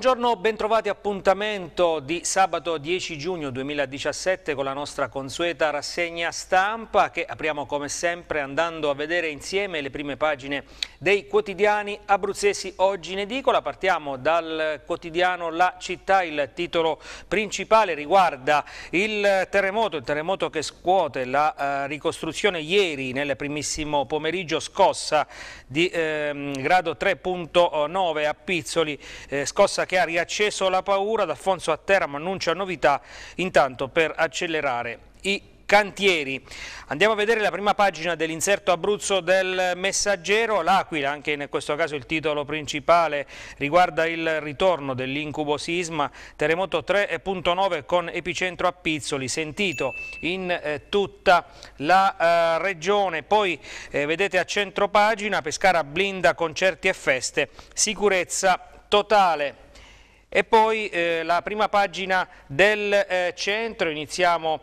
Buongiorno, bentrovati appuntamento di sabato 10 giugno 2017 con la nostra consueta rassegna stampa che apriamo come sempre andando a vedere insieme le prime pagine dei quotidiani abruzzesi oggi in edicola. Partiamo dal quotidiano La Città, il titolo principale riguarda il terremoto, il terremoto che scuote la eh, ricostruzione ieri nel primissimo pomeriggio scossa di eh, grado 3.9 a Pizzoli, eh, scossa che ha riacceso la paura, D'Affonso Alfonso a Teramo annuncia novità intanto per accelerare i cantieri. Andiamo a vedere la prima pagina dell'inserto Abruzzo del Messaggero, l'Aquila, anche in questo caso il titolo principale riguarda il ritorno dell'incubo sisma, terremoto 3.9 con epicentro a Pizzoli, sentito in eh, tutta la eh, regione. Poi eh, vedete a centro pagina Pescara blinda concerti e feste, sicurezza totale. E poi eh, la prima pagina del eh, centro, iniziamo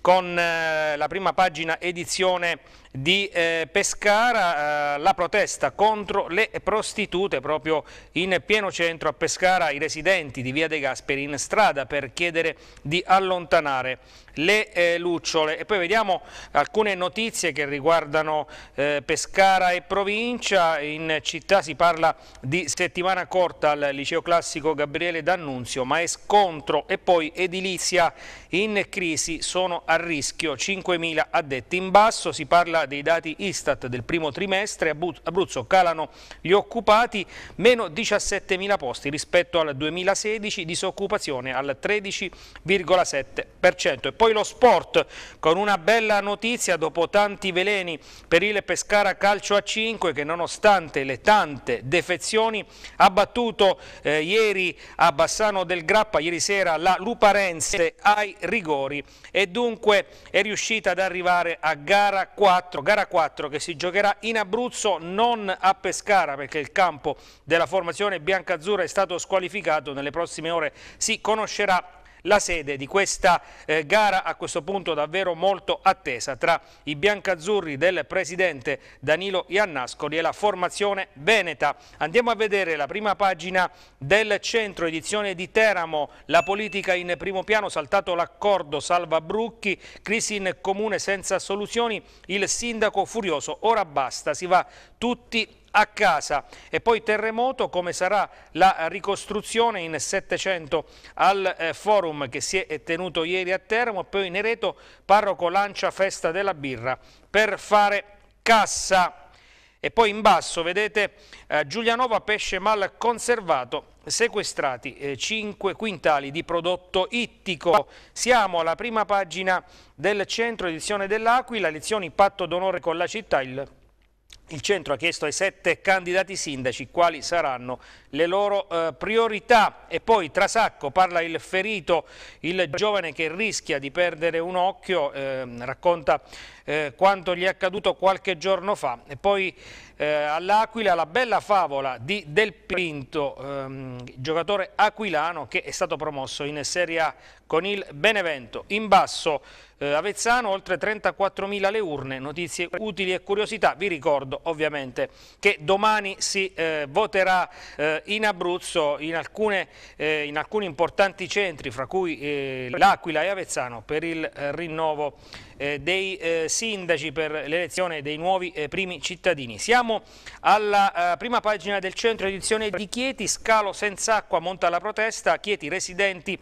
con eh, la prima pagina edizione di eh, Pescara, eh, la protesta contro le prostitute proprio in pieno centro a Pescara, i residenti di Via De Gasperi in strada per chiedere di allontanare le eh, lucciole e poi vediamo alcune notizie che riguardano eh, Pescara e provincia, in città si parla di settimana corta al liceo classico Gabriele D'Annunzio ma è scontro e poi edilizia in crisi sono a rischio 5.000 addetti in basso, si parla dei dati Istat del primo trimestre, Abruzzo calano gli occupati meno 17.000 posti rispetto al 2016, disoccupazione al 13,7% poi lo sport, con una bella notizia dopo tanti veleni per il Pescara Calcio a 5 che nonostante le tante defezioni ha battuto eh, ieri a Bassano del Grappa, ieri sera la Luparense ai rigori e dunque è riuscita ad arrivare a gara 4, gara 4 che si giocherà in Abruzzo non a Pescara perché il campo della formazione biancazzurra è stato squalificato, nelle prossime ore si conoscerà la sede di questa eh, gara a questo punto davvero molto attesa tra i biancazzurri del presidente Danilo Iannascoli e la formazione Veneta. Andiamo a vedere la prima pagina del centro edizione di Teramo, la politica in primo piano, saltato l'accordo Salva Brucchi, crisi in comune senza soluzioni, il sindaco furioso, ora basta, si va tutti a casa. E poi terremoto, come sarà la ricostruzione in 700 al eh, forum che si è eh, tenuto ieri a Teramo, poi in Nereto, parroco lancia festa della birra per fare cassa. E poi in basso vedete eh, Giulianova pesce mal conservato, sequestrati eh, 5 quintali di prodotto ittico. Siamo alla prima pagina del centro edizione dell'Aquila, lezioni patto d'onore con la città, il il centro ha chiesto ai sette candidati sindaci quali saranno le loro eh, priorità e poi Trasacco parla il ferito, il giovane che rischia di perdere un occhio, eh, racconta eh, quanto gli è accaduto qualche giorno fa. E poi eh, all'Aquila la bella favola di Del Pinto, ehm, giocatore aquilano che è stato promosso in Serie A con il Benevento. In basso eh, Avezzano, oltre 34.000 le urne, notizie utili e curiosità. Vi ricordo ovviamente che domani si eh, voterà eh, in Abruzzo in, alcune, eh, in, alcuni importanti centri, fra cui eh, l'Aquila e Avezzano, per il rinnovo eh, dei eh, sindaci per l'elezione dei nuovi eh, primi cittadini. Siamo alla eh, prima pagina del centro edizione di Chieti, scalo senza acqua, monta la protesta, Chieti residenti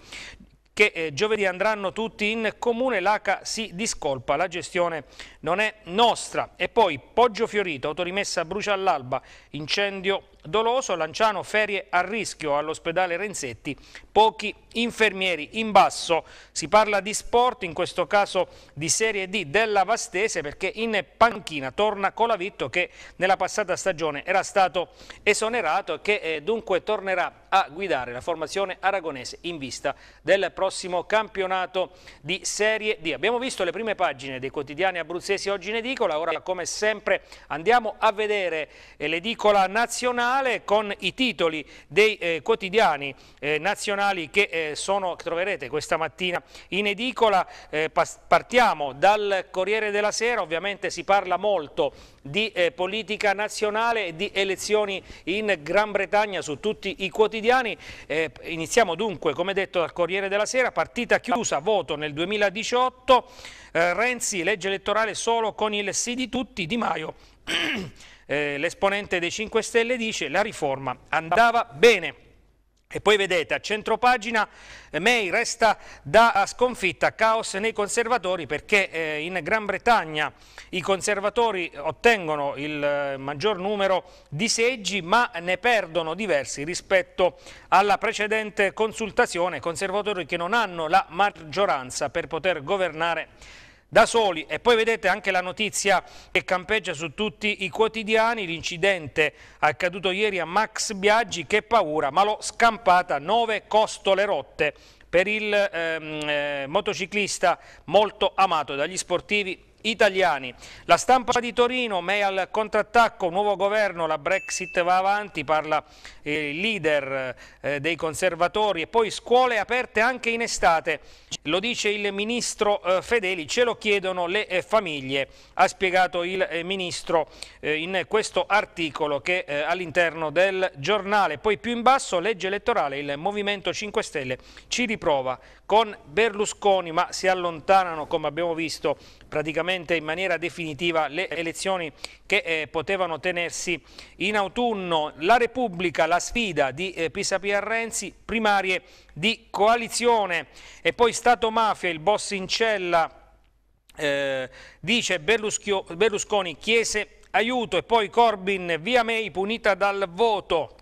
che eh, giovedì andranno tutti in comune, l'ACA si discolpa, la gestione non è nostra. E poi Poggio Fiorito, autorimessa brucia all'alba, incendio doloso, Lanciano ferie a rischio all'ospedale Renzetti, pochi infermieri in basso. Si parla di sport, in questo caso di Serie D della Vastese perché in panchina torna Colavitto che nella passata stagione era stato esonerato e che eh, dunque tornerà a guidare la formazione aragonese in vista del prossimo campionato di Serie D. Abbiamo visto le prime pagine dei quotidiani abruzzesi oggi in edicola, ora come sempre andiamo a vedere eh, l'edicola nazionale finale con i titoli dei eh, quotidiani eh, nazionali che, eh, sono, che troverete questa mattina in edicola. Eh, partiamo dal Corriere della Sera, ovviamente si parla molto di eh, politica nazionale e di elezioni in Gran Bretagna su tutti i quotidiani. Eh, iniziamo dunque, come detto, dal Corriere della Sera, partita chiusa, voto nel 2018, Renzi legge elettorale solo con il sì di tutti, Di Maio eh, l'esponente dei 5 Stelle dice la riforma andava bene. E poi vedete a centropagina eh, May resta da sconfitta, caos nei conservatori perché eh, in Gran Bretagna i conservatori ottengono il eh, maggior numero di seggi ma ne perdono diversi rispetto alla precedente consultazione, conservatori che non hanno la maggioranza per poter governare da soli. E poi vedete anche la notizia che campeggia su tutti i quotidiani, l'incidente accaduto ieri a Max Biaggi, che paura, ma l'ho scampata, 9 costole rotte per il ehm, eh, motociclista molto amato dagli sportivi italiani. La stampa di Torino, al contrattacco, nuovo governo, la Brexit va avanti, parla eh, il leader eh, dei conservatori e poi scuole aperte anche in estate, lo dice il ministro eh, Fedeli, ce lo chiedono le famiglie, ha spiegato il ministro in questo articolo che è all'interno del giornale. Poi più in basso, legge elettorale, il Movimento 5 Stelle ci riprova con Berlusconi ma si allontanano come abbiamo visto praticamente in maniera definitiva le elezioni che eh, potevano tenersi in autunno. La Repubblica, la sfida di eh, Pisa Renzi, primarie di coalizione e poi Stato Mafia, il boss in cella, eh, dice Berlusconi chiese aiuto e poi Corbyn via May punita dal voto.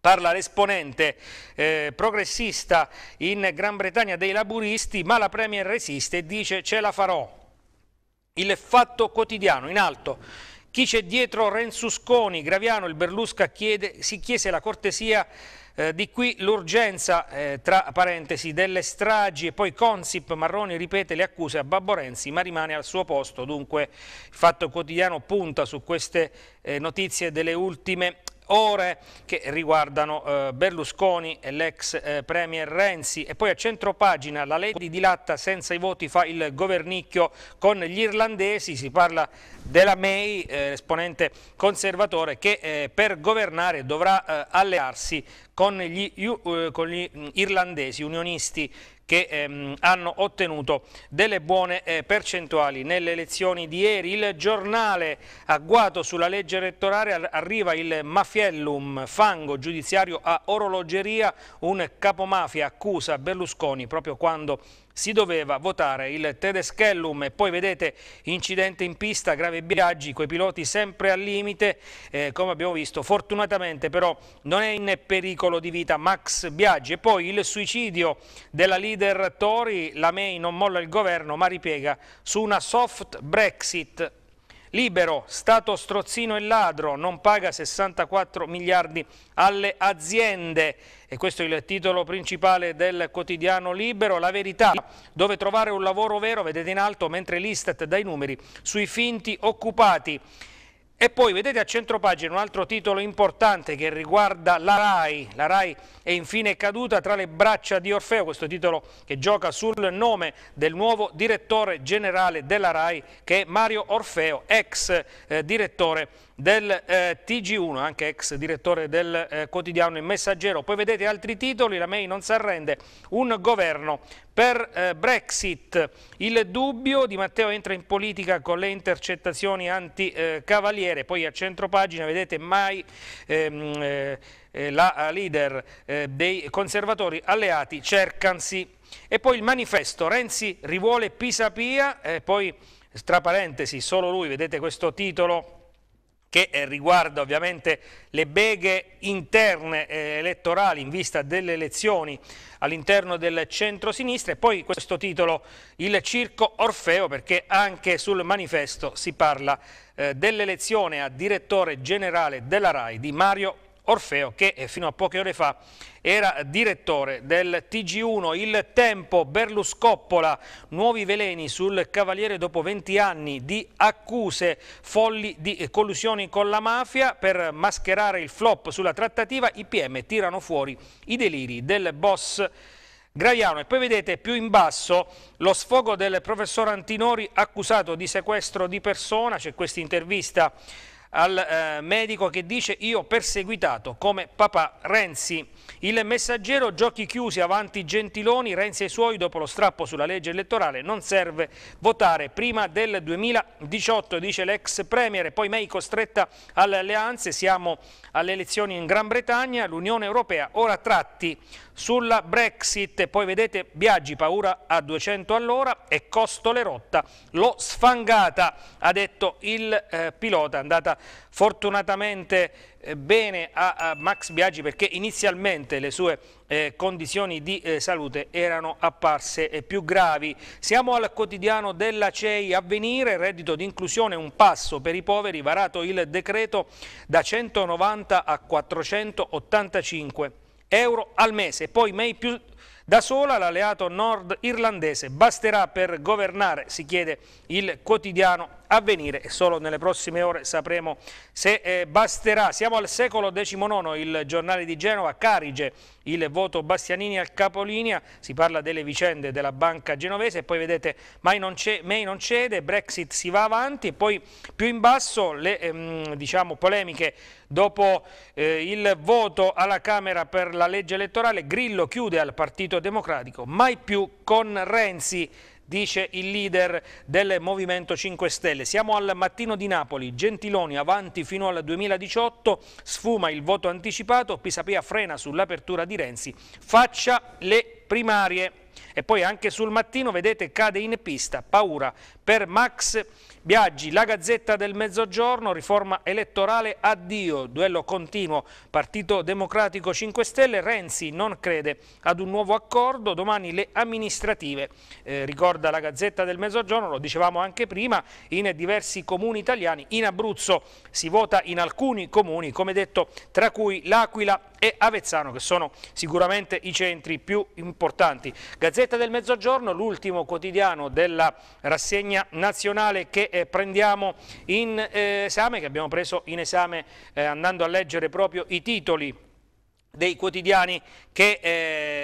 Parla l'esponente eh, progressista in Gran Bretagna dei laburisti, ma la Premier resiste e dice ce la farò il fatto quotidiano in alto. Chi c'è dietro Renzusconi, Graviano, il Berlusca chiede, si chiese la cortesia eh, di qui l'urgenza, eh, tra parentesi, delle stragi e poi Consip Marroni ripete le accuse a Babbo Renzi ma rimane al suo posto. Dunque il Fatto Quotidiano punta su queste eh, notizie delle ultime ore che riguardano eh, Berlusconi e l'ex eh, Premier Renzi e poi a centro pagina la legge di dilatta senza i voti fa il governicchio con gli irlandesi, si parla della May, eh, esponente conservatore che eh, per governare dovrà eh, allearsi con gli, eh, con gli irlandesi unionisti che ehm, hanno ottenuto delle buone eh, percentuali. Nelle elezioni di ieri il giornale agguato sulla legge elettorale arriva il mafiellum, fango giudiziario a orologeria, un capomafia accusa Berlusconi proprio quando si doveva votare il Tedeschellum e poi vedete incidente in pista, grave Biaggi, quei piloti sempre al limite, eh, come abbiamo visto, fortunatamente però non è in pericolo di vita Max Biaggi e poi il suicidio della leader Tori, la May non molla il governo ma ripiega su una soft Brexit Libero, Stato strozzino e ladro, non paga 64 miliardi alle aziende. E questo è il titolo principale del quotidiano Libero. La verità, dove trovare un lavoro vero, vedete in alto, mentre l'Istat dà i numeri sui finti occupati. E poi vedete a centro pagina un altro titolo importante che riguarda la RAI, la RAI è infine caduta tra le braccia di Orfeo, questo titolo che gioca sul nome del nuovo direttore generale della RAI che è Mario Orfeo, ex eh, direttore del eh, Tg1, anche ex direttore del eh, quotidiano Il Messaggero. Poi vedete altri titoli, la May non si arrende, un governo per eh, Brexit. Il dubbio di Matteo entra in politica con le intercettazioni anti-cavaliere, poi a centro pagina vedete mai... Ehm, eh, eh, la eh, leader dei conservatori alleati cercansi e poi il manifesto Renzi rivuole Pisapia poi tra parentesi solo lui vedete questo titolo che eh, riguarda ovviamente le beghe interne eh, elettorali in vista delle elezioni all'interno del centro-sinistra e poi questo titolo Il circo Orfeo perché anche sul manifesto si parla eh, dell'elezione a direttore generale della RAI di Mario Orfeo che eh, fino a poche ore fa era direttore del TG1. Il tempo Berluscoppola, nuovi veleni sul Cavaliere dopo 20 anni di accuse folli di eh, collusioni con la mafia per mascherare il flop sulla trattativa. I PM tirano fuori i deliri del boss Graiano. E poi vedete più in basso lo sfogo del professor Antinori accusato di sequestro di persona, c'è questa intervista al eh, medico che dice io perseguitato come papà Renzi. Il messaggero giochi chiusi avanti Gentiloni, Renzi e i suoi dopo lo strappo sulla legge elettorale non serve votare prima del 2018 dice l'ex premier, poi May costretta alle alleanze, siamo alle elezioni in Gran Bretagna, l'Unione Europea ora tratti sulla Brexit, poi vedete Biaggi paura a 200 all'ora e Costo Lerotta l'ho sfangata, ha detto il eh, pilota andata fortunatamente eh, bene a Max Biaggi perché inizialmente le sue eh, condizioni di eh, salute erano apparse più gravi. Siamo al quotidiano della CEI Avvenire, reddito di inclusione, un passo per i poveri, varato il decreto da 190 a 485 euro al mese. Poi May più da sola l'alleato nord irlandese basterà per governare, si chiede il quotidiano avvenire e solo nelle prossime ore sapremo se eh, basterà. Siamo al secolo XIX, il giornale di Genova, Carige, il voto Bastianini al capolinea, si parla delle vicende della banca genovese e poi vedete May non, May non cede, Brexit si va avanti e poi più in basso le ehm, diciamo, polemiche dopo eh, il voto alla Camera per la legge elettorale, Grillo chiude al Partito Democratico, mai più con Renzi dice il leader del Movimento 5 Stelle. Siamo al mattino di Napoli, Gentiloni avanti fino al 2018, sfuma il voto anticipato, Pisapia frena sull'apertura di Renzi, faccia le primarie. E poi anche sul mattino, vedete, cade in pista, paura per Max Biaggi, la Gazzetta del Mezzogiorno, riforma elettorale addio, duello continuo, Partito Democratico 5 Stelle, Renzi non crede ad un nuovo accordo, domani le amministrative, eh, ricorda la Gazzetta del Mezzogiorno, lo dicevamo anche prima, in diversi comuni italiani, in Abruzzo si vota in alcuni comuni, come detto, tra cui L'Aquila e Avezzano, che sono sicuramente i centri più importanti. Gazzetta del Mezzogiorno, l'ultimo quotidiano della rassegna nazionale che è eh, prendiamo in eh, esame, che abbiamo preso in esame eh, andando a leggere proprio i titoli dei quotidiani che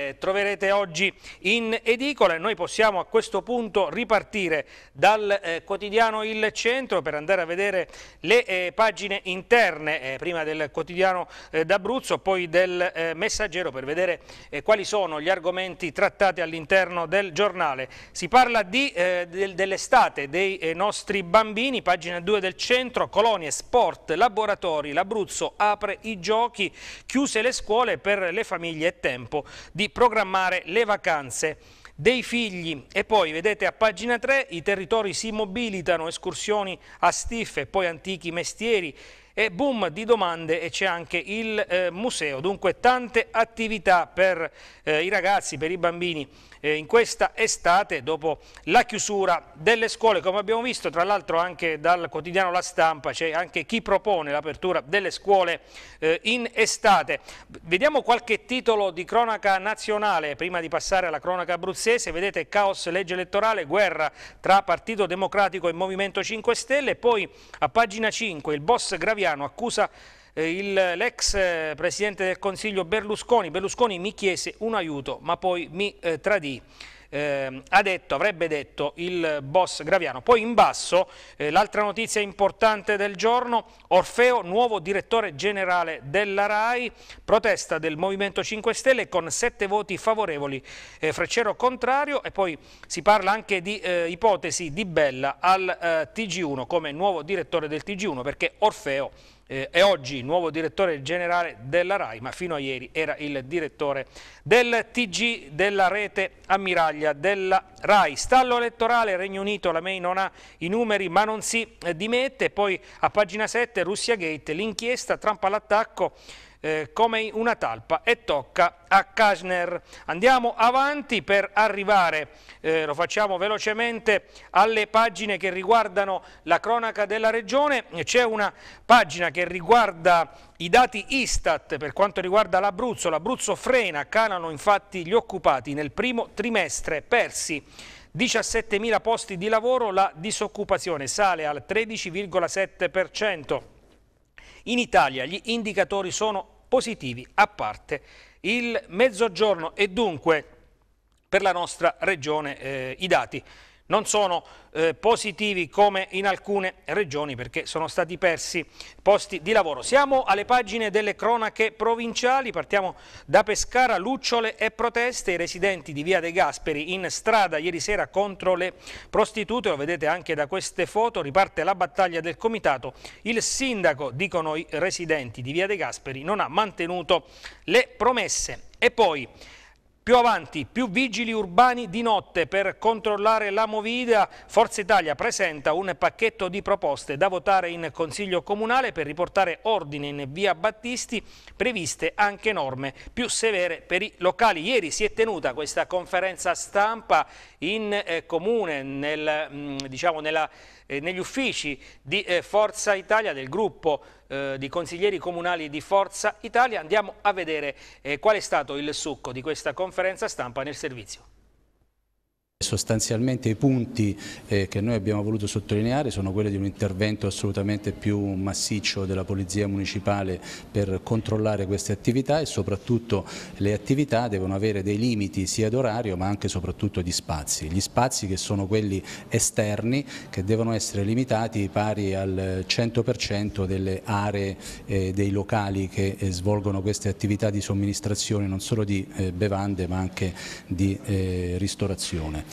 eh, troverete oggi in edicola e noi possiamo a questo punto ripartire dal eh, quotidiano Il Centro per andare a vedere le eh, pagine interne, eh, prima del quotidiano eh, d'Abruzzo, poi del eh, Messaggero per vedere quali sono gli argomenti trattati all'interno del giornale. Si parla del, dell'estate dei nostri bambini, pagina 2 del Centro, colonie, sport, laboratori, l'Abruzzo apre i giochi, chiuse le scuole scuole per le famiglie è tempo di programmare le vacanze dei figli e poi vedete a pagina 3 i territori si mobilitano, escursioni a stiffe, poi antichi mestieri e boom di domande e c'è anche il eh, museo, dunque tante attività per eh, i ragazzi, per i bambini eh, in questa estate dopo la chiusura delle scuole. Come abbiamo visto tra l'altro anche dal quotidiano La Stampa c'è anche chi propone l'apertura delle scuole eh, in estate. Vediamo qualche titolo di cronaca nazionale prima di passare alla cronaca abruzzese. Vedete caos legge elettorale, guerra tra Partito Democratico e Movimento 5 Stelle. Poi a pagina 5 il boss Graviano accusa eh, l'ex eh, presidente del Consiglio Berlusconi, Berlusconi mi chiese un aiuto ma poi mi eh, tradì. Eh, ha detto, avrebbe detto il boss Graviano. Poi in basso eh, l'altra notizia importante del giorno, Orfeo, nuovo direttore generale della RAI, protesta del Movimento 5 Stelle con sette voti favorevoli, eh, Freccero contrario e poi si parla anche di ipotesi di Bella al TG1 come nuovo direttore del TG1 perché Orfeo eh, è oggi nuovo direttore generale della RAI, ma fino a ieri era il direttore del TG della rete ammiraglia della RAI. Stallo elettorale, Regno Unito, la May non ha i numeri ma non si eh, dimette, poi a pagina 7 Russia Gate, l'inchiesta, Trump all'attacco, eh, come una talpa e tocca a Kasner. Andiamo avanti per arrivare, eh, lo facciamo velocemente, alle pagine che riguardano la cronaca della regione. C'è una pagina che riguarda i dati Istat per quanto riguarda l'Abruzzo. L'Abruzzo frena, calano infatti gli occupati nel primo trimestre persi. 17.000 posti di lavoro, la disoccupazione sale al 13,7%. In Italia gli indicatori sono positivi a parte il mezzogiorno e dunque per la nostra regione eh, i dati non sono eh, positivi come in alcune regioni perché sono stati persi posti di lavoro. Siamo alle pagine delle cronache provinciali, partiamo da Pescara, lucciole e proteste, i residenti di Via De Gasperi in strada ieri sera contro le prostitute, lo vedete anche da queste foto, riparte la battaglia del comitato, il sindaco, dicono i residenti di Via De Gasperi, non ha mantenuto le promesse. E poi più avanti, più vigili urbani di notte per controllare la movida. Forza Italia presenta un pacchetto di proposte da votare in Consiglio Comunale per riportare ordine in via Battisti, previste anche norme più severe per i locali. Ieri si è tenuta questa conferenza stampa in eh, comune, nel, mm, diciamo nella eh, negli uffici di eh, Forza Italia, del gruppo eh, di consiglieri comunali di Forza Italia. Andiamo a vedere qual è stato il succo di questa conferenza stampa nel servizio. Sostanzialmente i punti eh, che noi abbiamo voluto sottolineare sono quelli di un intervento assolutamente più massiccio della Polizia Municipale per controllare queste attività e soprattutto le attività devono avere dei limiti sia d'orario ma anche soprattutto di spazi. Gli spazi che sono quelli esterni che devono essere limitati pari al 100% delle aree eh, dei locali che eh, svolgono queste attività di somministrazione non solo di eh, bevande ma anche di eh, ristorazione.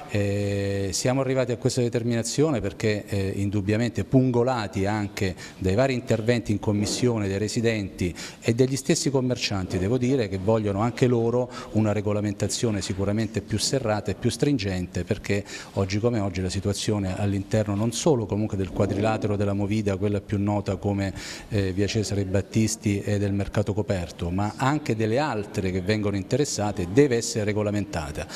Eh, siamo arrivati a questa determinazione perché eh, indubbiamente pungolati anche dai vari interventi in commissione dei residenti e degli stessi commercianti, devo dire, che vogliono anche loro una regolamentazione sicuramente più serrata e più stringente perché oggi come oggi la situazione all'interno non solo comunque del quadrilatero della Movida, quella più nota come eh, via Cesare Battisti e del mercato coperto, ma anche delle altre che vengono interessate deve essere regolamentata.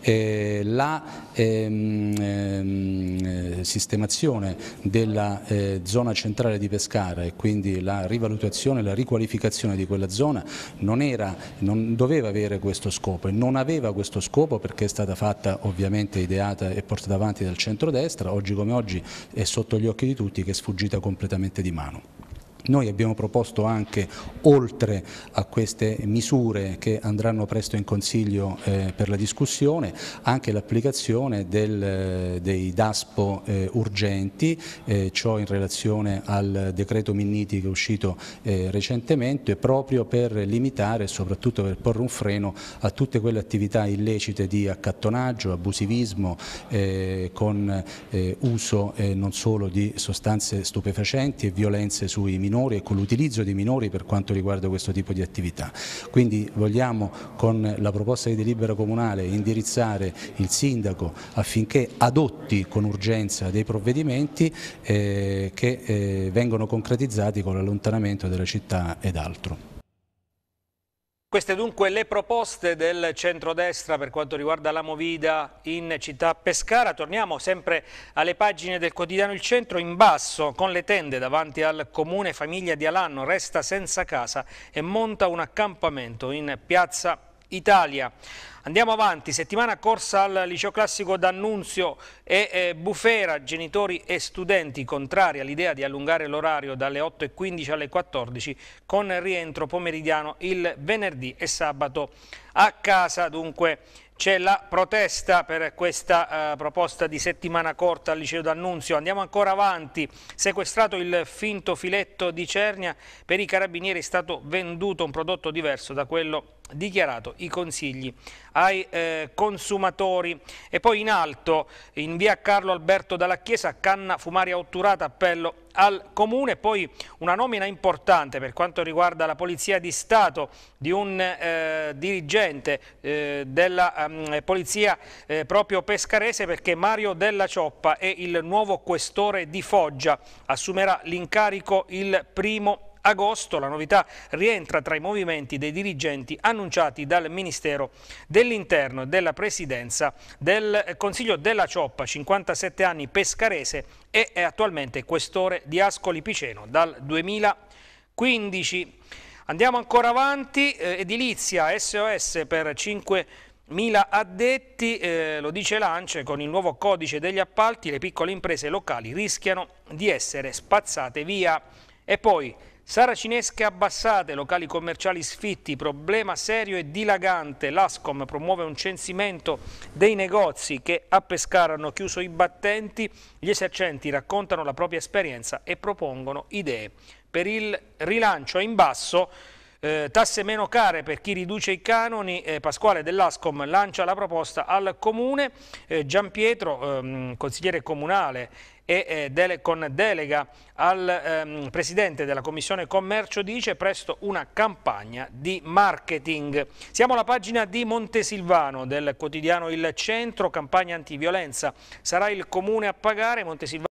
Eh, la ehm, ehm, sistemazione della eh, zona centrale di Pescara e quindi la rivalutazione, la riqualificazione di quella zona non, era, non doveva avere questo scopo e non aveva questo scopo perché è stata fatta ovviamente ideata e portata avanti dal centrodestra, oggi come oggi è sotto gli occhi di tutti che è sfuggita completamente di mano. Noi abbiamo proposto anche, oltre a queste misure che andranno presto in Consiglio eh, per la discussione, anche l'applicazione eh, dei DASPO eh, urgenti, eh, ciò in relazione al decreto Minniti che è uscito eh, recentemente, proprio per limitare e soprattutto per porre un freno a tutte quelle attività illecite di accattonaggio, abusivismo, con uso non solo di sostanze stupefacenti e violenze sui minori minori e con l'utilizzo dei minori per quanto riguarda questo tipo di attività. Quindi vogliamo con la proposta di delibera comunale indirizzare il sindaco affinché adotti con urgenza dei provvedimenti eh, che eh, vengono concretizzati con l'allontanamento della città ed altro. Queste dunque le proposte del centrodestra per quanto riguarda la Movida in città Pescara. Torniamo sempre alle pagine del quotidiano Il Centro in basso con le tende davanti al comune famiglia di Alanno resta senza casa e monta un accampamento in piazza Italia. Andiamo avanti, settimana corsa al liceo classico d'Annunzio e eh, Bufera, genitori e studenti contrari all'idea di allungare l'orario dalle 8.15 alle 14 con rientro pomeridiano il venerdì e sabato a casa. Dunque c'è la protesta per questa eh, proposta di settimana corta al liceo d'Annunzio. Andiamo ancora avanti. Sequestrato il finto filetto di Cernia, per i carabinieri è stato venduto un prodotto diverso da quello dichiarato. I consigli ai eh, consumatori. E poi in alto, in via Carlo Alberto Dalla Chiesa, Canna Fumaria Otturata, appello al Comune, poi una nomina importante per quanto riguarda la Polizia di Stato di un eh, dirigente eh, della um, Polizia eh, proprio pescarese perché Mario Della Cioppa è il nuovo questore di Foggia, assumerà l'incarico il primo agosto la novità rientra tra i movimenti dei dirigenti annunciati dal Ministero dell'Interno e della Presidenza del Consiglio della Cioppa, 57 anni pescarese e è attualmente questore di Ascoli Piceno dal 2015. Andiamo ancora avanti, eh, edilizia SOS per 5 Mila addetti, eh, lo dice Lance, con il nuovo codice degli appalti le piccole imprese locali rischiano di essere spazzate via. E poi Saracinesche abbassate, locali commerciali sfitti, problema serio e dilagante. L'ASCOM promuove un censimento dei negozi che a Pescara hanno chiuso i battenti. Gli esercenti raccontano la propria esperienza e propongono idee. Per il rilancio in basso, eh, tasse meno care per chi riduce i canoni, eh, Pasquale dell'Ascom lancia la proposta al Comune, eh, Pietro, ehm, consigliere comunale e eh, dele, con delega al ehm, Presidente della Commissione Commercio dice presto una campagna di marketing. Siamo alla pagina di Montesilvano del quotidiano Il Centro, campagna antiviolenza. Sarà il Comune a pagare, Montesilvano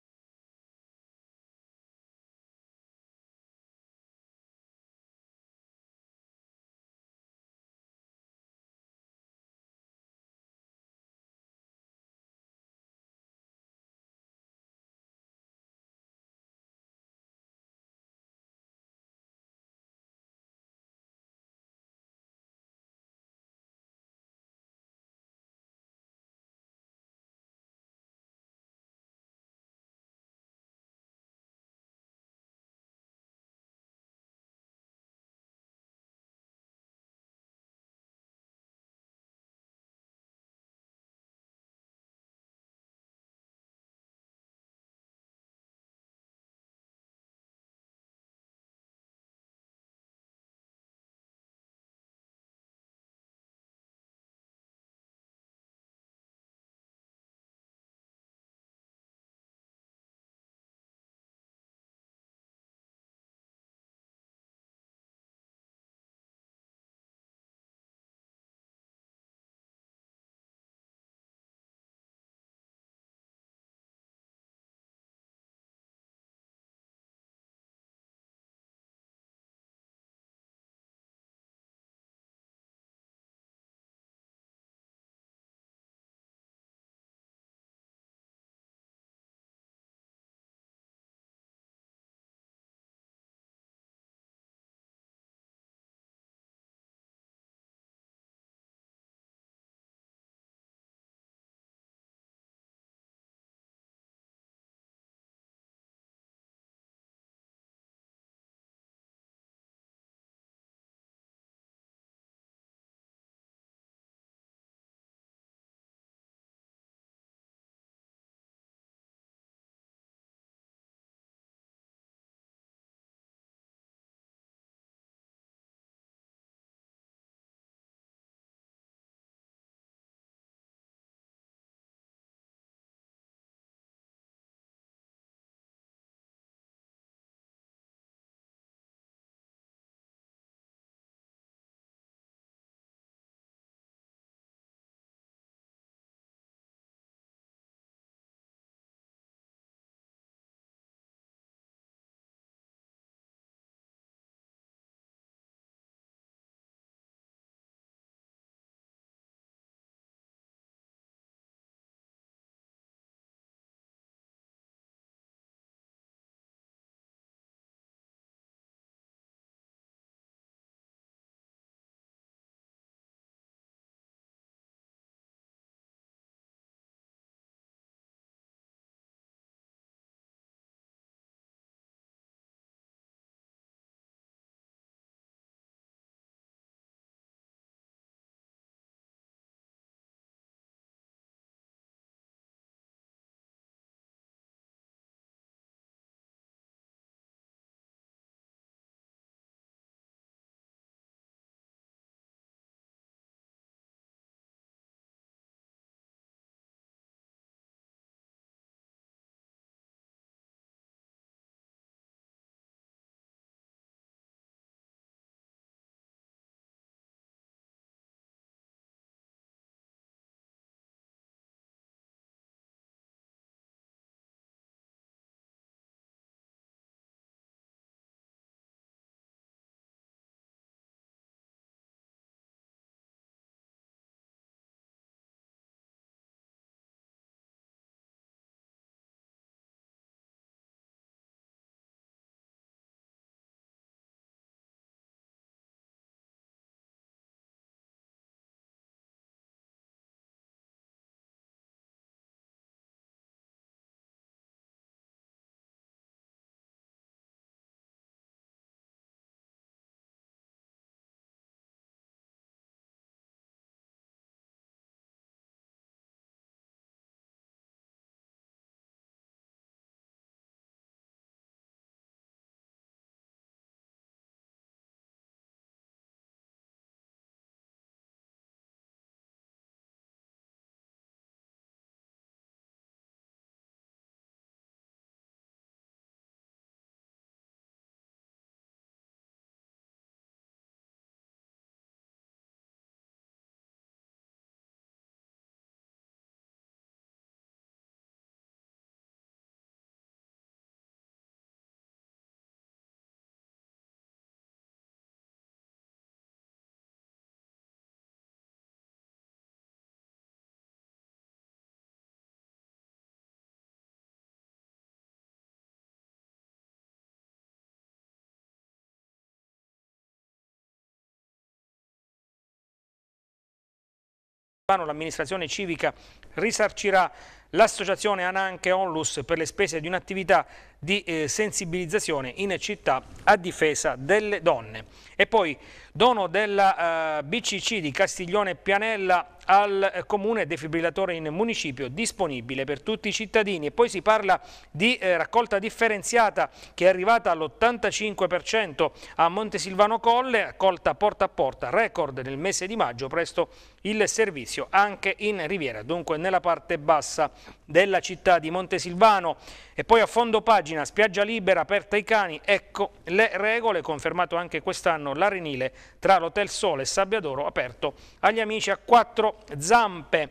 Campano l'amministrazione civica risarcirà l'associazione Ananche Onlus per le spese di un'attività di eh, sensibilizzazione in città a difesa delle donne. E poi dono della eh, BCC di Castiglione Pianella al eh, comune defibrillatore in municipio disponibile per tutti i cittadini. E poi si parla di eh, raccolta differenziata che è arrivata all'85% a Montesilvano Colle, raccolta porta a porta, record nel mese di maggio, presto il servizio anche in Riviera, dunque nella parte bassa della città di Montesilvano e poi a fondo pagina spiaggia libera aperta ai cani, ecco le regole, confermato anche quest'anno l'arenile tra l'Hotel Sole e Sabbia d'Oro, aperto agli amici a quattro zampe.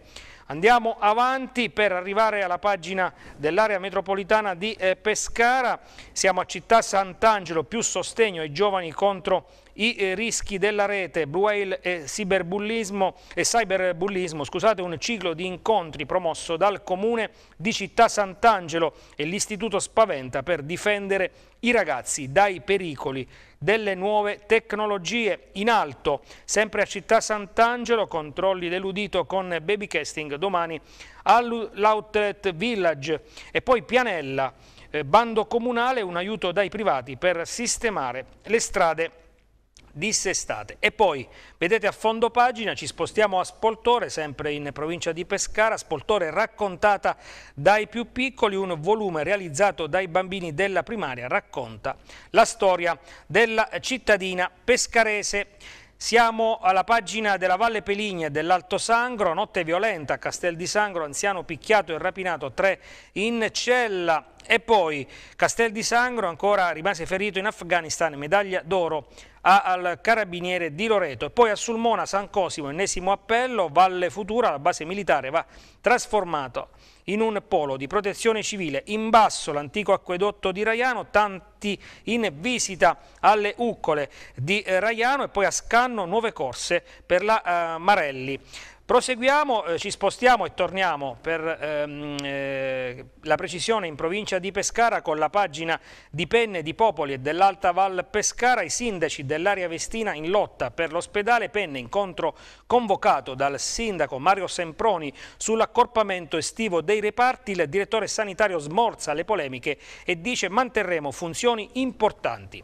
Andiamo avanti per arrivare alla pagina dell'area metropolitana di eh, Pescara, siamo a città Sant'Angelo, più sostegno ai giovani contro i eh, rischi della rete, Blue Whale e cyberbullismo, e cyberbullismo scusate, un ciclo di incontri promosso dal Comune di Città Sant'Angelo e l'Istituto Spaventa per difendere i ragazzi dai pericoli delle nuove tecnologie. In alto, sempre a Città Sant'Angelo, controlli dell'udito con baby casting domani all'Outlet Village e poi Pianella, eh, bando comunale, un aiuto dai privati per sistemare le strade dissestate. E poi, vedete a fondo pagina, ci spostiamo a Spoltore, sempre in provincia di Pescara, Spoltore raccontata dai più piccoli, un volume realizzato dai bambini della primaria, racconta la storia della cittadina pescarese. Siamo alla pagina della Valle Peligne dell'Alto Sangro, notte violenta a Castel di Sangro, anziano picchiato e rapinato, tre in cella. E poi Castel di Sangro ancora rimase ferito in Afghanistan, medaglia d'oro a, al carabiniere di Loreto e poi a Sulmona, San Cosimo, ennesimo appello, Valle Futura, la base militare va trasformato in un polo di protezione civile, in basso l'antico acquedotto di Raiano, tanti in visita alle Uccole di eh, Raiano e poi a Scanno nuove corse per la uh, Marelli. Proseguiamo, eh, ci spostiamo e torniamo per ehm, eh, la precisione in provincia di Pescara con la pagina di Penne di Popoli e dell'Alta Val Pescara, i sindaci dell'area Vestina in lotta per l'ospedale Penne, incontro convocato dal sindaco Mario Semproni sull'accorpamento estivo dei reparti, il direttore sanitario smorza le polemiche e dice manterremo funzioni importanti.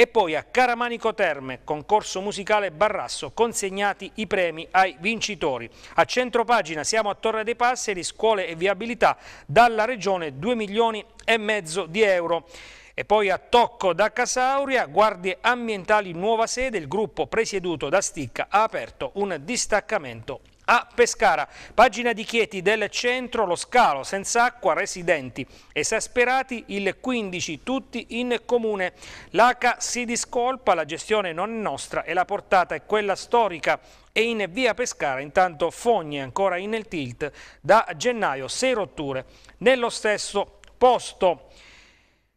E poi a Caramanico Terme, concorso musicale Barrasso, consegnati i premi ai vincitori. A centro pagina siamo a Torre dei Passeri, scuole e viabilità, dalla regione 2 milioni e mezzo di euro. E poi a Tocco da Casauria, guardie ambientali nuova sede, il gruppo presieduto da Sticca ha aperto un distaccamento a Pescara, pagina di Chieti del centro, lo scalo, senza acqua, residenti. Esasperati il 15, tutti in comune. L'ACA si discolpa, la gestione non è nostra e la portata è quella storica. E in via Pescara, intanto Fogne ancora in tilt, da gennaio 6 rotture nello stesso posto.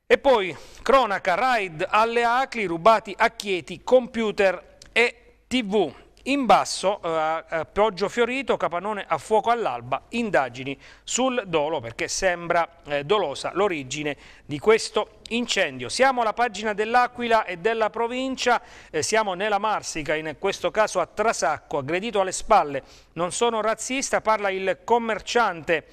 E poi cronaca, raid alle Acli, rubati a Chieti, computer e tv. In basso, eh, Poggio Fiorito, Capanone a fuoco all'alba, indagini sul dolo perché sembra eh, dolosa l'origine di questo incendio. Siamo alla pagina dell'Aquila e della provincia, eh, siamo nella Marsica, in questo caso a Trasacco, aggredito alle spalle. Non sono razzista, parla il commerciante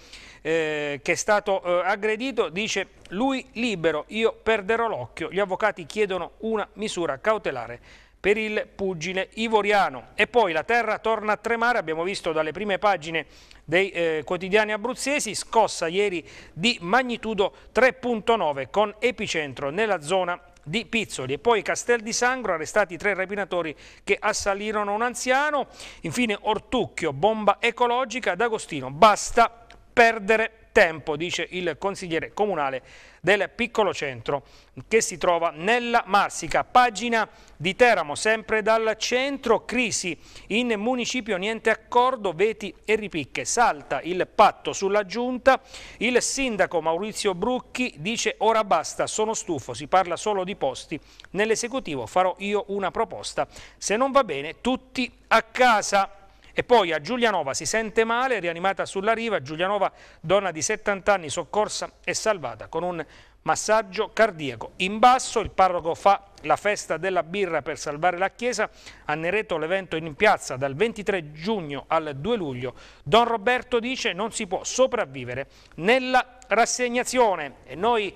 eh, che è stato eh, aggredito, dice lui libero, io perderò l'occhio. Gli avvocati chiedono una misura cautelare per il pugile ivoriano. E poi la terra torna a tremare, abbiamo visto dalle prime pagine dei eh, quotidiani abruzzesi, scossa ieri di magnitudo 3.9 con epicentro nella zona di Pizzoli e poi Castel di Sangro, arrestati tre rapinatori che assalirono un anziano, infine Ortucchio, bomba ecologica, D'Agostino, basta perdere tempo, dice il consigliere comunale del piccolo centro che si trova nella Marsica. Pagina di Teramo, sempre dal centro, crisi in municipio, niente accordo, veti e ripicche. Salta il patto sulla giunta, il sindaco Maurizio Brucchi dice ora basta, sono stufo, si parla solo di posti, nell'esecutivo farò io una proposta, se non va bene tutti a casa. E poi a Giulianova si sente male, rianimata sulla riva, Giulianova, donna di 70 anni, soccorsa e salvata con un massaggio cardiaco. In basso il parroco fa la festa della birra per salvare la chiesa, a Nereto l'evento in piazza dal 23 giugno al 2 luglio. Don Roberto dice non si può sopravvivere nella rassegnazione e noi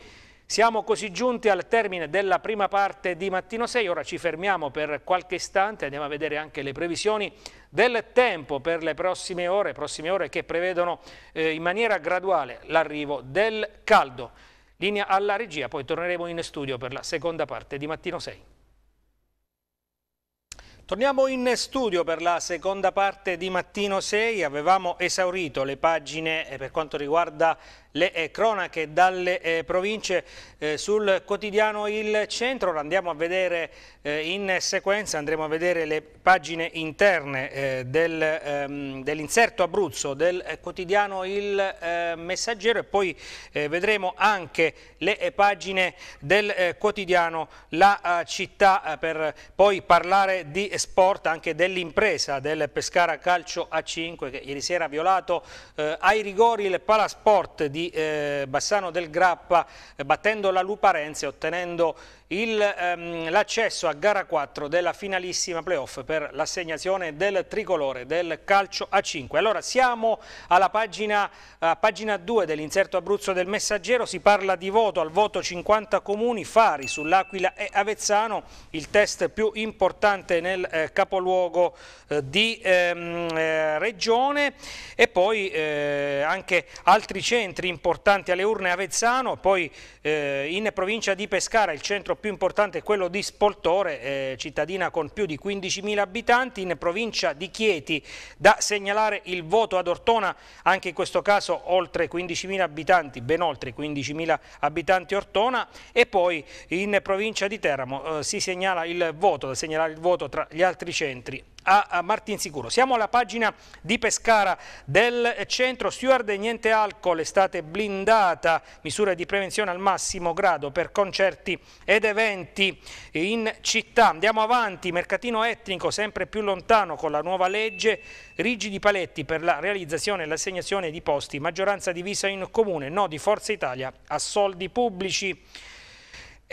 siamo così giunti al termine della prima parte di Mattino 6, ora ci fermiamo per qualche istante, andiamo a vedere anche le previsioni del tempo per le prossime ore, prossime ore che prevedono eh, in maniera graduale l'arrivo del caldo. Linea alla regia, poi torneremo in studio per la seconda parte di Mattino 6. Torniamo in studio per la seconda parte di Mattino 6, avevamo esaurito le pagine eh, per quanto riguarda le eh, cronache dalle eh, province eh, sul quotidiano Il Centro, andiamo a vedere eh, in sequenza, andremo a vedere le pagine interne eh, del, ehm, dell'inserto Abruzzo del eh, quotidiano Il Messaggero e poi vedremo anche le pagine del quotidiano La Città per poi parlare di sport, anche dell'impresa del Pescara Calcio A5 che ieri sera ha violato ai rigori il Palasport di di eh, Bassano del Grappa eh, battendo la Luparenza e ottenendo Ehm, l'accesso ehm, a gara 4 della finalissima playoff per l'assegnazione del tricolore del calcio a 5. Allora siamo alla pagina, eh, pagina 2 dell'inserto Abruzzo del Messaggero, si parla di voto, al voto 50 comuni, Fari sull'Aquila e Avezzano, il test più importante nel eh, capoluogo eh, di ehm, eh, regione e poi eh, anche altri centri importanti alle urne Avezzano, poi eh, in provincia di Pescara il centro più importante è quello di Spoltore, eh, cittadina con più di 15.000 abitanti in provincia di Chieti. Da segnalare il voto ad Ortona, anche in questo caso oltre 15.000 abitanti, ben oltre 15.000 abitanti Ortona e poi in provincia di Teramo eh, si segnala il voto, da segnalare il voto tra gli altri centri a Martinsicuro. Siamo alla pagina di Pescara del centro Steward niente alcol, estate blindata, misure di prevenzione al massimo grado per concerti ed eventi in città. Andiamo avanti, mercatino etnico sempre più lontano con la nuova legge, rigidi paletti per la realizzazione e l'assegnazione di posti, maggioranza divisa in comune, no di Forza Italia a soldi pubblici.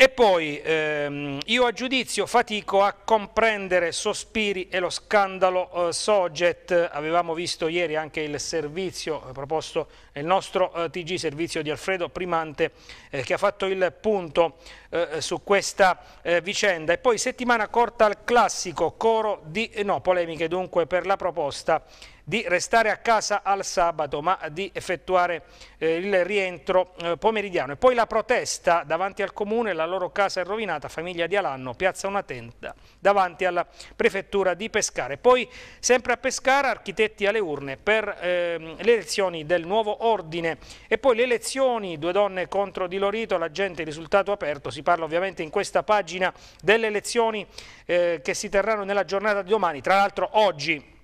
E poi ehm, io a giudizio fatico a comprendere sospiri e lo scandalo eh, Soget, avevamo visto ieri anche il servizio eh, proposto il nostro eh, TG servizio di Alfredo Primante eh, che ha fatto il punto eh, eh su questa eh, vicenda. E poi settimana corta al classico, coro di eh, no, polemiche dunque per la proposta di restare a casa al sabato ma di effettuare eh, il rientro eh, pomeridiano. E poi la protesta davanti al comune, la loro casa è rovinata, famiglia di Alanno, piazza una tenda davanti alla prefettura di Pescara. poi sempre a Pescara, architetti alle urne per eh, le elezioni del nuovo ordine ordine. E poi le elezioni, due donne contro Di Lorito, la gente, risultato aperto, si parla ovviamente in questa pagina delle elezioni eh, che si terranno nella giornata di domani, tra l'altro oggi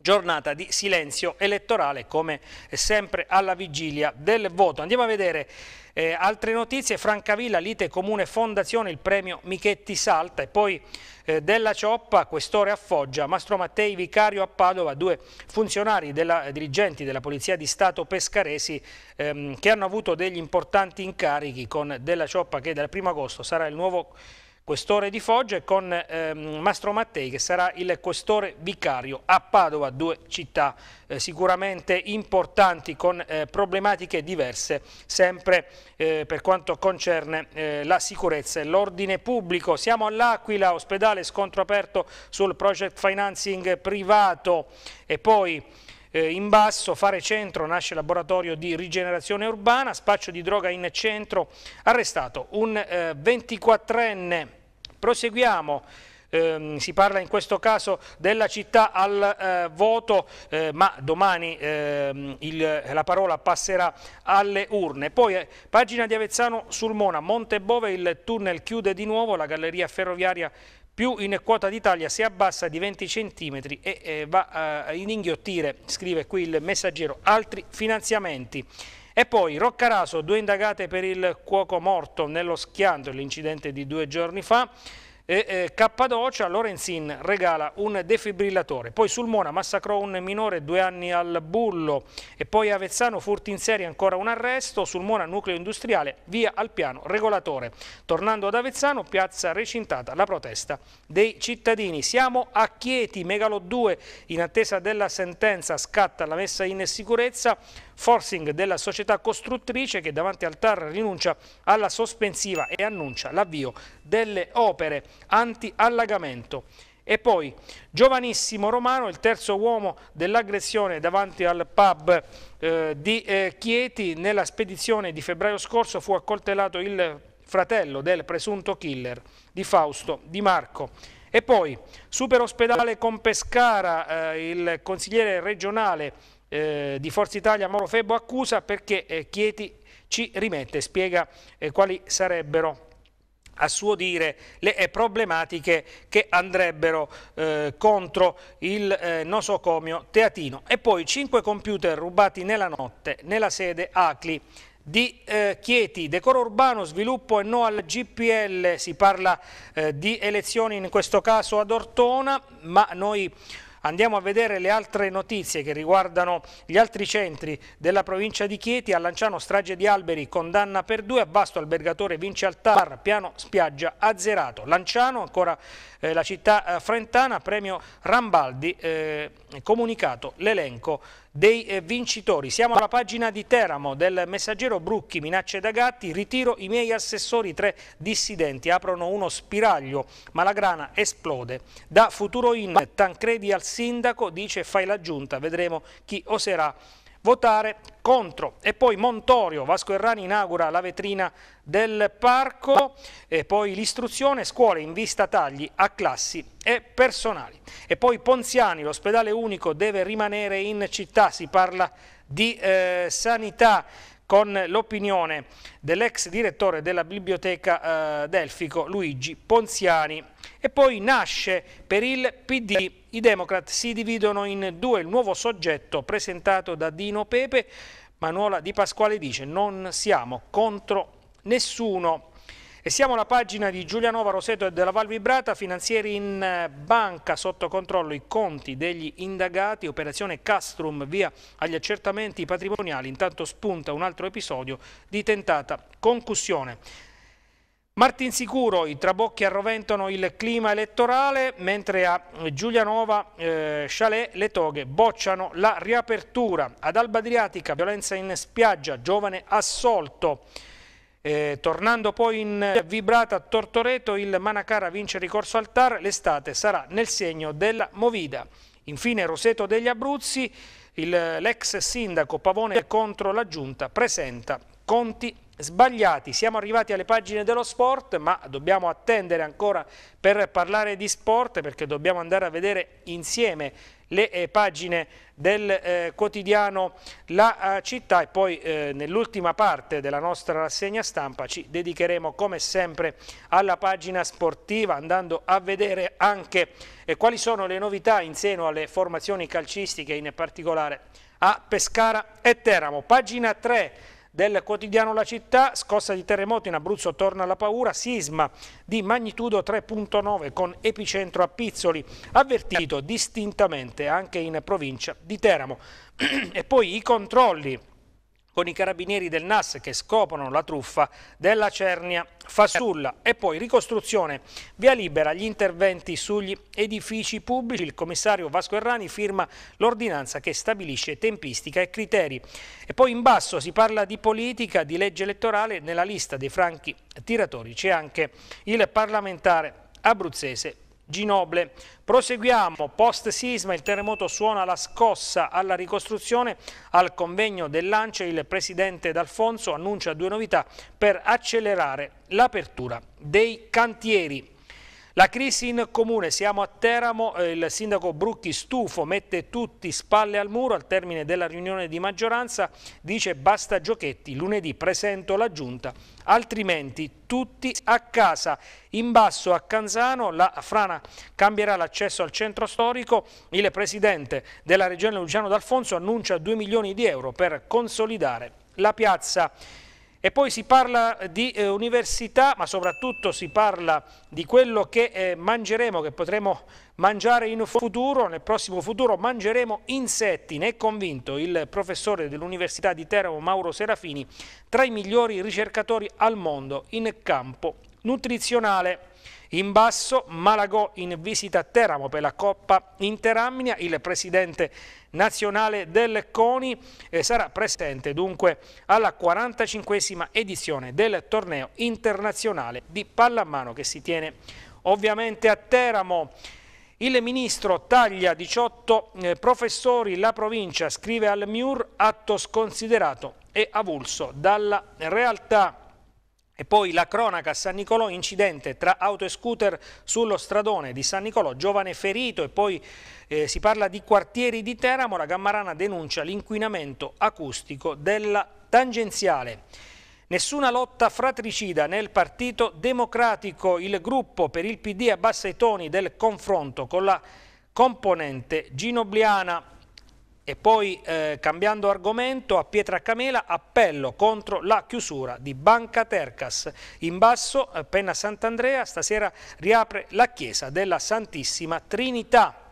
giornata di silenzio elettorale come sempre alla vigilia del voto. Andiamo a vedere eh, altre notizie, Francavilla, lite comune fondazione, il premio Michetti salta e poi eh, della Cioppa, questore a Foggia, Mastro Mattei vicario a Padova, due funzionari della, eh, dirigenti della Polizia di Stato pescaresi ehm, che hanno avuto degli importanti incarichi con della Cioppa che dal 1 agosto sarà il nuovo questore di Foggia e con ehm, Mastro Mattei che sarà il questore vicario a Padova, due città eh, sicuramente importanti con eh, problematiche diverse sempre eh, per quanto concerne eh, la sicurezza e l'ordine pubblico. Siamo all'Aquila, ospedale scontro aperto sul project financing privato e poi eh, in basso, Fare Centro, nasce laboratorio di rigenerazione urbana, spaccio di droga in centro, arrestato un eh, 24enne. Proseguiamo. Eh, si parla in questo caso della città al eh, voto, eh, ma domani ehm, il, la parola passerà alle urne. Poi eh, pagina di Avezzano sul Mona, Montebove, il tunnel chiude di nuovo, la galleria ferroviaria più in quota d'Italia si abbassa di 20 centimetri e eh, va a eh, inghiottire, scrive qui il messaggero, altri finanziamenti. E poi Roccaraso, due indagate per il cuoco morto nello schianto, l'incidente di due giorni fa e eh, Cappadocia, Lorenzin regala un defibrillatore. Poi Sulmona massacrò un minore, due anni al bullo e poi Avezzano furti in serie ancora un arresto, Sulmona nucleo industriale, via al piano regolatore. Tornando ad Avezzano, piazza recintata, la protesta dei cittadini. Siamo a Chieti, Megalo 2, in attesa della sentenza scatta la messa in sicurezza forcing della società costruttrice che davanti al TAR rinuncia alla sospensiva e annuncia l'avvio delle opere anti-allagamento. E poi Giovanissimo Romano, il terzo uomo dell'aggressione davanti al pub eh, di eh, Chieti, nella spedizione di febbraio scorso fu accoltellato il fratello del presunto killer di Fausto Di Marco. E poi, super ospedale con Pescara, eh, il consigliere regionale eh, di Forza Italia Mauro Febo accusa perché eh, Chieti ci rimette, spiega eh, quali sarebbero a suo dire le eh, problematiche che andrebbero eh, contro il eh, nosocomio teatino. E poi cinque computer rubati nella notte nella sede ACLI di eh, Chieti, decoro urbano, sviluppo e no al GPL, si parla eh, di elezioni in questo caso ad Ortona, ma noi Andiamo a vedere le altre notizie che riguardano gli altri centri della provincia di Chieti. A Lanciano strage di alberi, condanna per due, a Basto albergatore vince al TAR, piano spiaggia azzerato. Lanciano, ancora eh, la città eh, frentana, premio Rambaldi, eh, comunicato l'elenco dei eh, vincitori. Siamo alla pagina di Teramo del messaggero Brucchi, minacce da gatti, ritiro i miei assessori, tre dissidenti aprono uno spiraglio, ma la grana esplode. Da Futuro In, Tancredi al sindaco dice fai la giunta, vedremo chi oserà votare contro. E poi Montorio, Vasco Errani inaugura la vetrina del parco e poi l'istruzione, scuole in vista tagli a classi e personali. E poi Ponziani, l'ospedale unico deve rimanere in città, si parla di eh, sanità con l'opinione dell'ex direttore della biblioteca eh, Delfico Luigi Ponziani. E poi nasce per il PD. I Democrat si dividono in due. Il nuovo soggetto presentato da Dino Pepe, Manuola Di Pasquale dice non siamo contro nessuno. E siamo alla pagina di Giulianova, Roseto e della Val Vibrata, finanzieri in eh, banca sotto controllo i conti degli indagati, operazione Castrum via agli accertamenti patrimoniali, intanto spunta un altro episodio di tentata concussione. Martin Sicuro, i trabocchi arroventano il clima elettorale, mentre a Giulianova eh, Chalet le toghe bocciano la riapertura. Ad Alba Adriatica, violenza in spiaggia, giovane assolto. Eh, tornando poi in vibrata a Tortoreto, il Manacara vince ricorso al TAR, l'estate sarà nel segno della Movida. Infine Roseto degli Abruzzi, l'ex sindaco Pavone contro la Giunta presenta conti sbagliati. Siamo arrivati alle pagine dello sport, ma dobbiamo attendere ancora per parlare di sport perché dobbiamo andare a vedere insieme le eh, pagine del eh, quotidiano La eh, Città e poi eh, nell'ultima parte della nostra rassegna stampa ci dedicheremo come sempre alla pagina sportiva andando a vedere anche eh, quali sono le novità in seno alle formazioni calcistiche in particolare a Pescara e Teramo. Pagina 3 del quotidiano La Città, scossa di terremoto in Abruzzo torna la paura, sisma di magnitudo 3.9 con epicentro a Pizzoli, avvertito distintamente anche in provincia di Teramo. e poi i controlli con i carabinieri del NAS che scoprono la truffa della Cernia Fasulla e poi ricostruzione via libera gli interventi sugli edifici pubblici. Il commissario Vasco Errani firma l'ordinanza che stabilisce tempistica e criteri. E poi in basso si parla di politica, di legge elettorale, nella lista dei franchi tiratori c'è anche il parlamentare abruzzese Ginoble. Proseguiamo, post sisma, il terremoto suona la scossa alla ricostruzione, al convegno dell'ANCE il presidente D'Alfonso annuncia due novità per accelerare l'apertura dei cantieri. La crisi in comune, siamo a Teramo, eh, il sindaco Brucchi stufo mette tutti spalle al muro al termine della riunione di maggioranza, dice basta giochetti, lunedì presento la giunta, altrimenti tutti a casa. In basso a Canzano la frana cambierà l'accesso al centro storico, il presidente della regione Luciano D'Alfonso annuncia 2 milioni di euro per consolidare la piazza. E poi si parla eh, di eh, università, ma soprattutto si parla di quello che eh, mangeremo, che potremo mangiare in futuro, nel prossimo futuro mangeremo insetti, ne è convinto il professore dell'Università di Teramo Mauro Serafini, tra i migliori ricercatori al mondo in campo nutrizionale. In basso Malagò in visita a Teramo per la Coppa Interamnia, il presidente nazionale del CONI eh, sarà presente dunque alla 45esima edizione del torneo internazionale di pallamano che si tiene ovviamente a Teramo. Il ministro taglia 18 eh, professori, la provincia scrive al MIUR atto sconsiderato e avulso dalla realtà. E poi la cronaca a San Nicolò, incidente tra auto e scooter sullo stradone di San Nicolò, giovane ferito e poi eh, si parla di quartieri di Teramo, la Gammarana denuncia l'inquinamento acustico della tangenziale. Nessuna lotta fratricida nel Partito Democratico, il gruppo per il PD abbassa i toni del confronto con la componente ginobliana. E poi eh, cambiando argomento a Pietra Camela, appello contro la chiusura di Banca Tercas. In basso, eh, Penna Sant'Andrea, stasera riapre la chiesa della Santissima Trinità.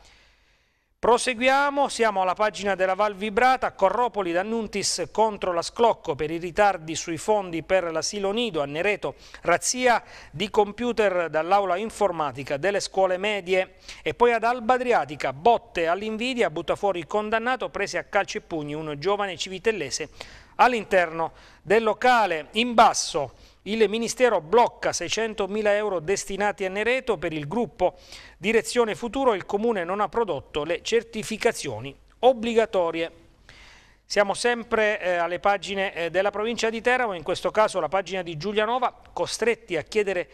Proseguiamo, siamo alla pagina della Val Vibrata, Corropoli d'Annuntis contro la Sclocco per i ritardi sui fondi per l'asilo nido a Nereto, razzia di computer dall'aula informatica delle scuole medie e poi ad Alba Adriatica, botte all'invidia, butta fuori condannato, prese a calci e pugni un giovane civitellese all'interno del locale in basso. Il Ministero blocca 600.000 euro destinati a Nereto per il gruppo Direzione Futuro. Il Comune non ha prodotto le certificazioni obbligatorie. Siamo sempre eh, alle pagine eh, della provincia di Teramo, in questo caso la pagina di Giulianova, costretti a, chiedere,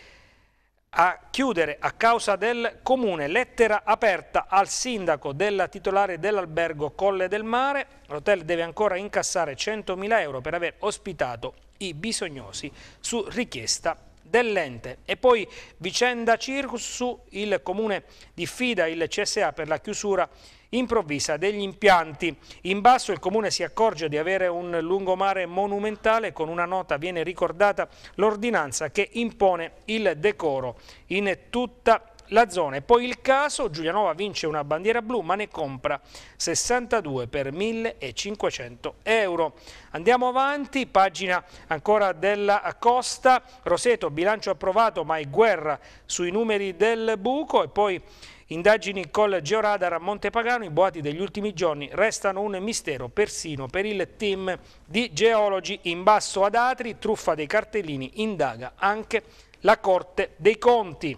a chiudere a causa del comune. Lettera aperta al sindaco della titolare dell'albergo Colle del Mare. L'hotel deve ancora incassare 100.000 euro per aver ospitato i bisognosi su richiesta dell'ente. E poi vicenda Circus su il comune di Fida, il CSA per la chiusura improvvisa degli impianti. In basso il comune si accorge di avere un lungomare monumentale, con una nota viene ricordata l'ordinanza che impone il decoro in tutta la la zona. E poi il caso, Giulianova vince una bandiera blu ma ne compra 62 per 1500 euro. Andiamo avanti, pagina ancora della Costa, Roseto bilancio approvato ma è guerra sui numeri del buco e poi indagini col georadar a Montepagano, i boati degli ultimi giorni restano un mistero persino per il team di geologi in basso ad Atri, truffa dei cartellini, indaga anche la Corte dei Conti.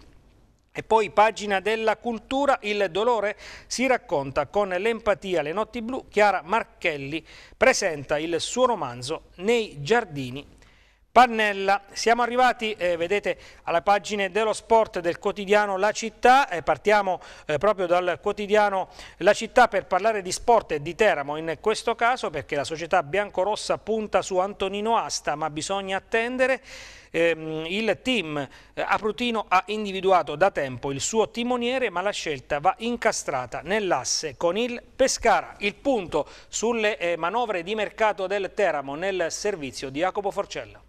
E poi pagina della cultura, il dolore si racconta con l'empatia Le notti blu, Chiara Marchelli presenta il suo romanzo Nei giardini Pannella. Siamo arrivati, eh, vedete, alla pagina dello sport del quotidiano La Città. Eh, partiamo eh, proprio dal quotidiano La Città per parlare di sport e di Teramo in questo caso perché la società biancorossa punta su Antonino Asta, ma bisogna attendere. Ehm, il team eh, Aprutino ha individuato da tempo il suo timoniere ma la scelta va incastrata nell'asse con il Pescara. Il punto sulle eh, manovre di mercato del Teramo nel servizio di Jacopo Forcella.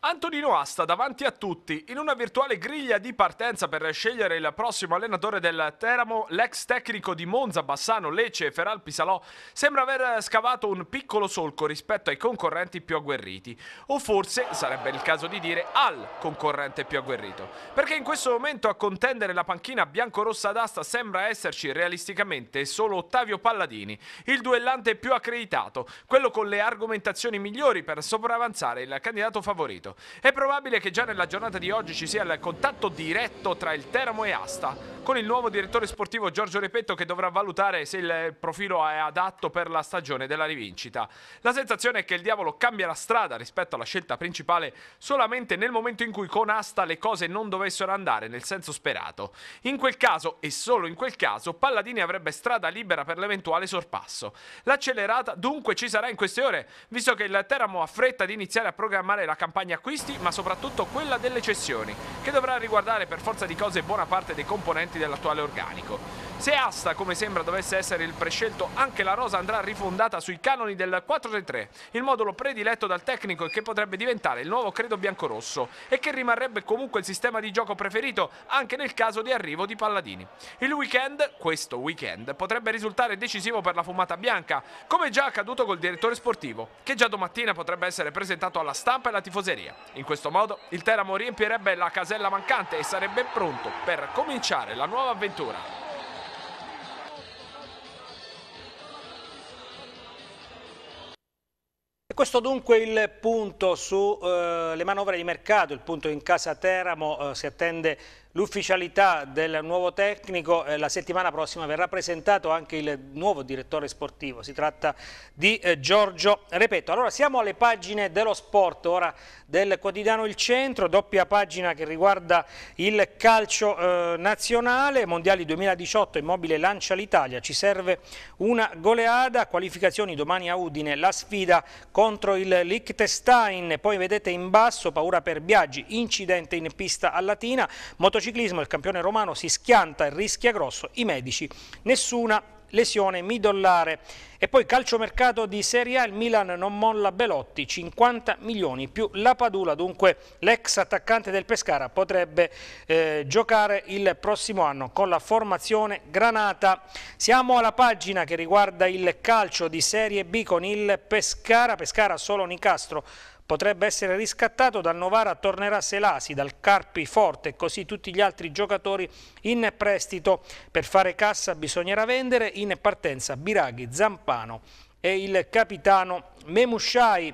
Antonino Asta davanti a tutti, in una virtuale griglia di partenza per scegliere il prossimo allenatore del Teramo, l'ex tecnico di Monza, Bassano, Lecce e Feral Pisalò sembra aver scavato un piccolo solco rispetto ai concorrenti più agguerriti, o forse sarebbe il caso di dire al concorrente più agguerrito, perché in questo momento a contendere la panchina biancorossa d'Asta sembra esserci realisticamente solo Ottavio Palladini, il duellante più accreditato, quello con le argomentazioni migliori per sopravanzare il candidato favorito seguito. È probabile che già nella giornata di oggi ci sia il contatto diretto tra il Teramo e Asta, con il nuovo direttore sportivo Giorgio Repetto che dovrà valutare se il profilo è adatto per la stagione della rivincita. La sensazione è che il diavolo cambia la strada rispetto alla scelta principale solamente nel momento in cui con Asta le cose non dovessero andare nel senso sperato. In quel caso, e solo in quel caso, Palladini avrebbe strada libera per l'eventuale sorpasso. L'accelerata dunque ci sarà in queste ore, visto che il Teramo ha fretta di iniziare a programmare la campagna acquisti ma soprattutto quella delle cessioni, che dovrà riguardare per forza di cose buona parte dei componenti dell'attuale organico. Se Asta, come sembra, dovesse essere il prescelto, anche la rosa andrà rifondata sui canoni del 4-3-3, il modulo prediletto dal tecnico e che potrebbe diventare il nuovo credo biancorosso e che rimarrebbe comunque il sistema di gioco preferito anche nel caso di arrivo di Palladini. Il weekend, questo weekend, potrebbe risultare decisivo per la fumata bianca, come già accaduto col direttore sportivo, che già domattina potrebbe essere presentato alla stampa e alla tifoseria. In questo modo il Teramo riempirebbe la casella mancante e sarebbe pronto per cominciare la nuova avventura. questo dunque il punto sulle eh, manovre di mercato, il punto in casa Teramo eh, si attende L'ufficialità del nuovo tecnico eh, la settimana prossima verrà presentato anche il nuovo direttore sportivo, si tratta di eh, Giorgio Repetto. Allora siamo alle pagine dello sport, ora del quotidiano Il Centro, doppia pagina che riguarda il calcio eh, nazionale, Mondiali 2018, Immobile lancia l'Italia, ci serve una goleada, qualificazioni domani a Udine, la sfida contro il Liechtenstein, poi vedete in basso paura per Biaggi, incidente in pista a Latina, motocicletta ciclismo, il campione romano si schianta e rischia grosso, i medici nessuna lesione midollare. E poi calciomercato di Serie A, il Milan non molla Belotti, 50 milioni più la Padula, dunque l'ex attaccante del Pescara potrebbe eh, giocare il prossimo anno con la formazione Granata. Siamo alla pagina che riguarda il calcio di Serie B con il Pescara, Pescara solo Nicastro potrebbe essere riscattato dal Novara tornerà Selasi, dal Carpi Forte e così tutti gli altri giocatori in prestito. Per fare cassa bisognerà vendere, in partenza Biraghi, Zampano e il capitano Memusciai.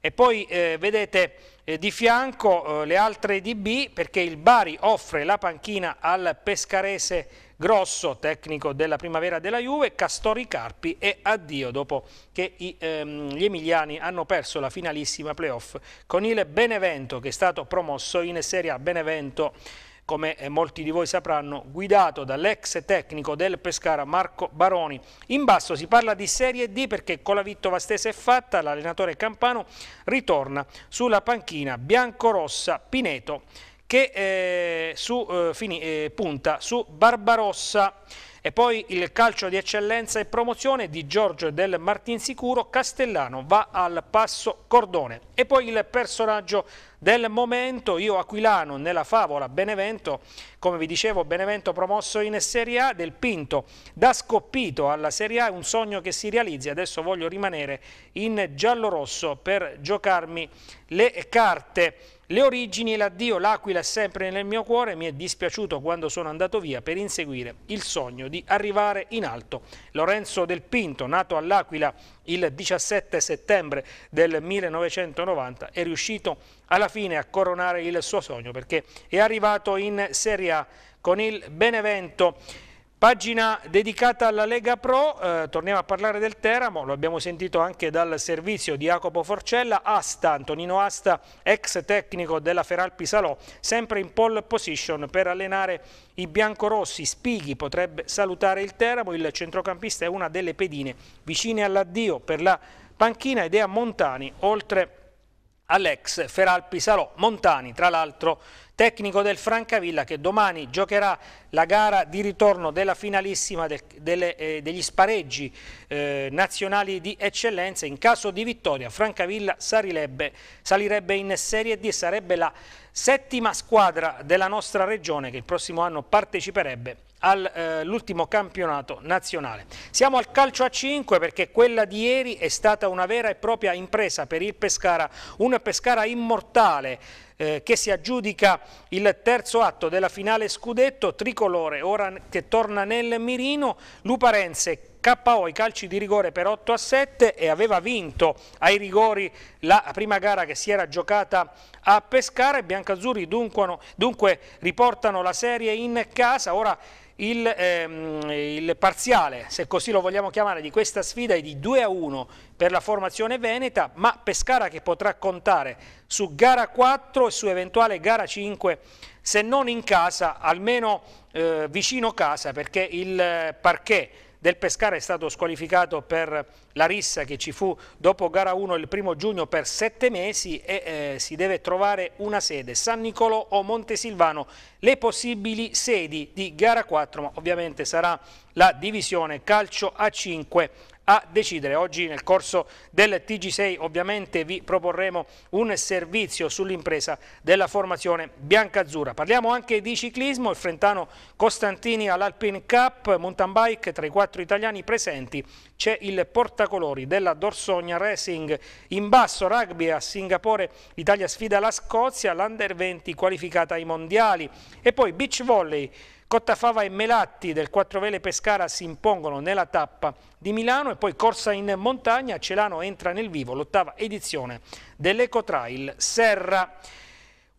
E poi eh, vedete eh, di fianco eh, le altre DB perché il Bari offre la panchina al Pescarese Grosso, tecnico della primavera della Juve, Castori Carpi e addio dopo che i, ehm, gli emiliani hanno perso la finalissima playoff con il Benevento che è stato promosso in Serie A Benevento come eh, molti di voi sapranno, guidato dall'ex tecnico del Pescara Marco Baroni. In basso si parla di Serie D perché con la Vitto stessa è fatta, l'allenatore Campano ritorna sulla panchina biancorossa Pineto che eh, su, eh, finì, eh, punta su Barbarossa e poi il calcio di eccellenza e promozione di Giorgio del Martinsicuro, Castellano va al passo Cordone. E poi il personaggio del momento, io Aquilano nella favola Benevento, come vi dicevo Benevento promosso in Serie A, del Pinto da Scoppito alla Serie A, un sogno che si realizzi, adesso voglio rimanere in giallo-rosso per giocarmi le carte. Le origini e l'addio, l'Aquila è sempre nel mio cuore, mi è dispiaciuto quando sono andato via per inseguire il sogno di arrivare in alto. Lorenzo Del Pinto, nato all'Aquila il 17 settembre del 1990, è riuscito alla fine a coronare il suo sogno perché è arrivato in Serie A con il Benevento Pagina dedicata alla Lega Pro, eh, torniamo a parlare del Teramo, lo abbiamo sentito anche dal servizio di Jacopo Forcella, Asta, Antonino Asta, ex tecnico della Feralpi Salò, sempre in pole position per allenare i biancorossi, Spighi potrebbe salutare il Teramo, il centrocampista è una delle pedine vicine all'addio per la panchina ed è a Montani, oltre all'ex Feralpi Salò, Montani, tra l'altro, tecnico del Francavilla che domani giocherà la gara di ritorno della finalissima del, delle, eh, degli spareggi eh, nazionali di eccellenza. In caso di vittoria Francavilla salirebbe, salirebbe in Serie D e sarebbe la settima squadra della nostra regione che il prossimo anno parteciperebbe all'ultimo eh, campionato nazionale. Siamo al calcio a 5 perché quella di ieri è stata una vera e propria impresa per il Pescara, un Pescara immortale eh, che si aggiudica il terzo atto della finale scudetto, tricolore ora che torna nel mirino, Luparense KO i calci di rigore per 8 a 7 e aveva vinto ai rigori la prima gara che si era giocata a Pescara e Biancazzurri dunque riportano la serie in casa, ora il, ehm, il, parziale, se così lo vogliamo chiamare, di questa sfida è di 2 a 1 per la formazione veneta, ma Pescara che potrà contare su gara 4 e su eventuale gara 5, se non in casa, almeno eh, vicino casa, perché il eh, parquet del Pescara è stato squalificato per la rissa che ci fu dopo gara 1 il primo giugno per sette mesi e eh, si deve trovare una sede, San Nicolò o Montesilvano, le possibili sedi di gara 4, ma ovviamente sarà la divisione calcio A5 a decidere. Oggi nel corso del TG6 ovviamente vi proporremo un servizio sull'impresa della formazione biancazzurra. Parliamo anche di ciclismo, il frentano Costantini all'Alpine Cup, mountain bike, tra i quattro italiani presenti c'è il portacolori della Dorsogna Racing in basso, rugby a Singapore, l'Italia sfida la Scozia, l'Under 20 qualificata ai mondiali e poi beach volley Cottafava e Melatti del Quattrovele Pescara si impongono nella tappa di Milano e poi corsa in montagna, Celano entra nel vivo l'ottava edizione dell'Ecotrail Serra.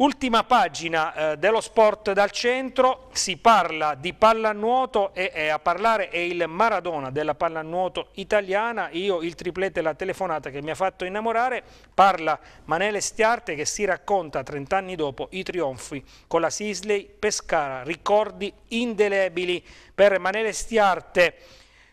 Ultima pagina eh, dello sport dal centro, si parla di pallanuoto e, e eh, a parlare è il Maradona della pallanuoto italiana, io il triplete e la telefonata che mi ha fatto innamorare, parla Manele Stiarte che si racconta 30 anni dopo i trionfi con la Sisley Pescara, ricordi indelebili per Manele Stiarte.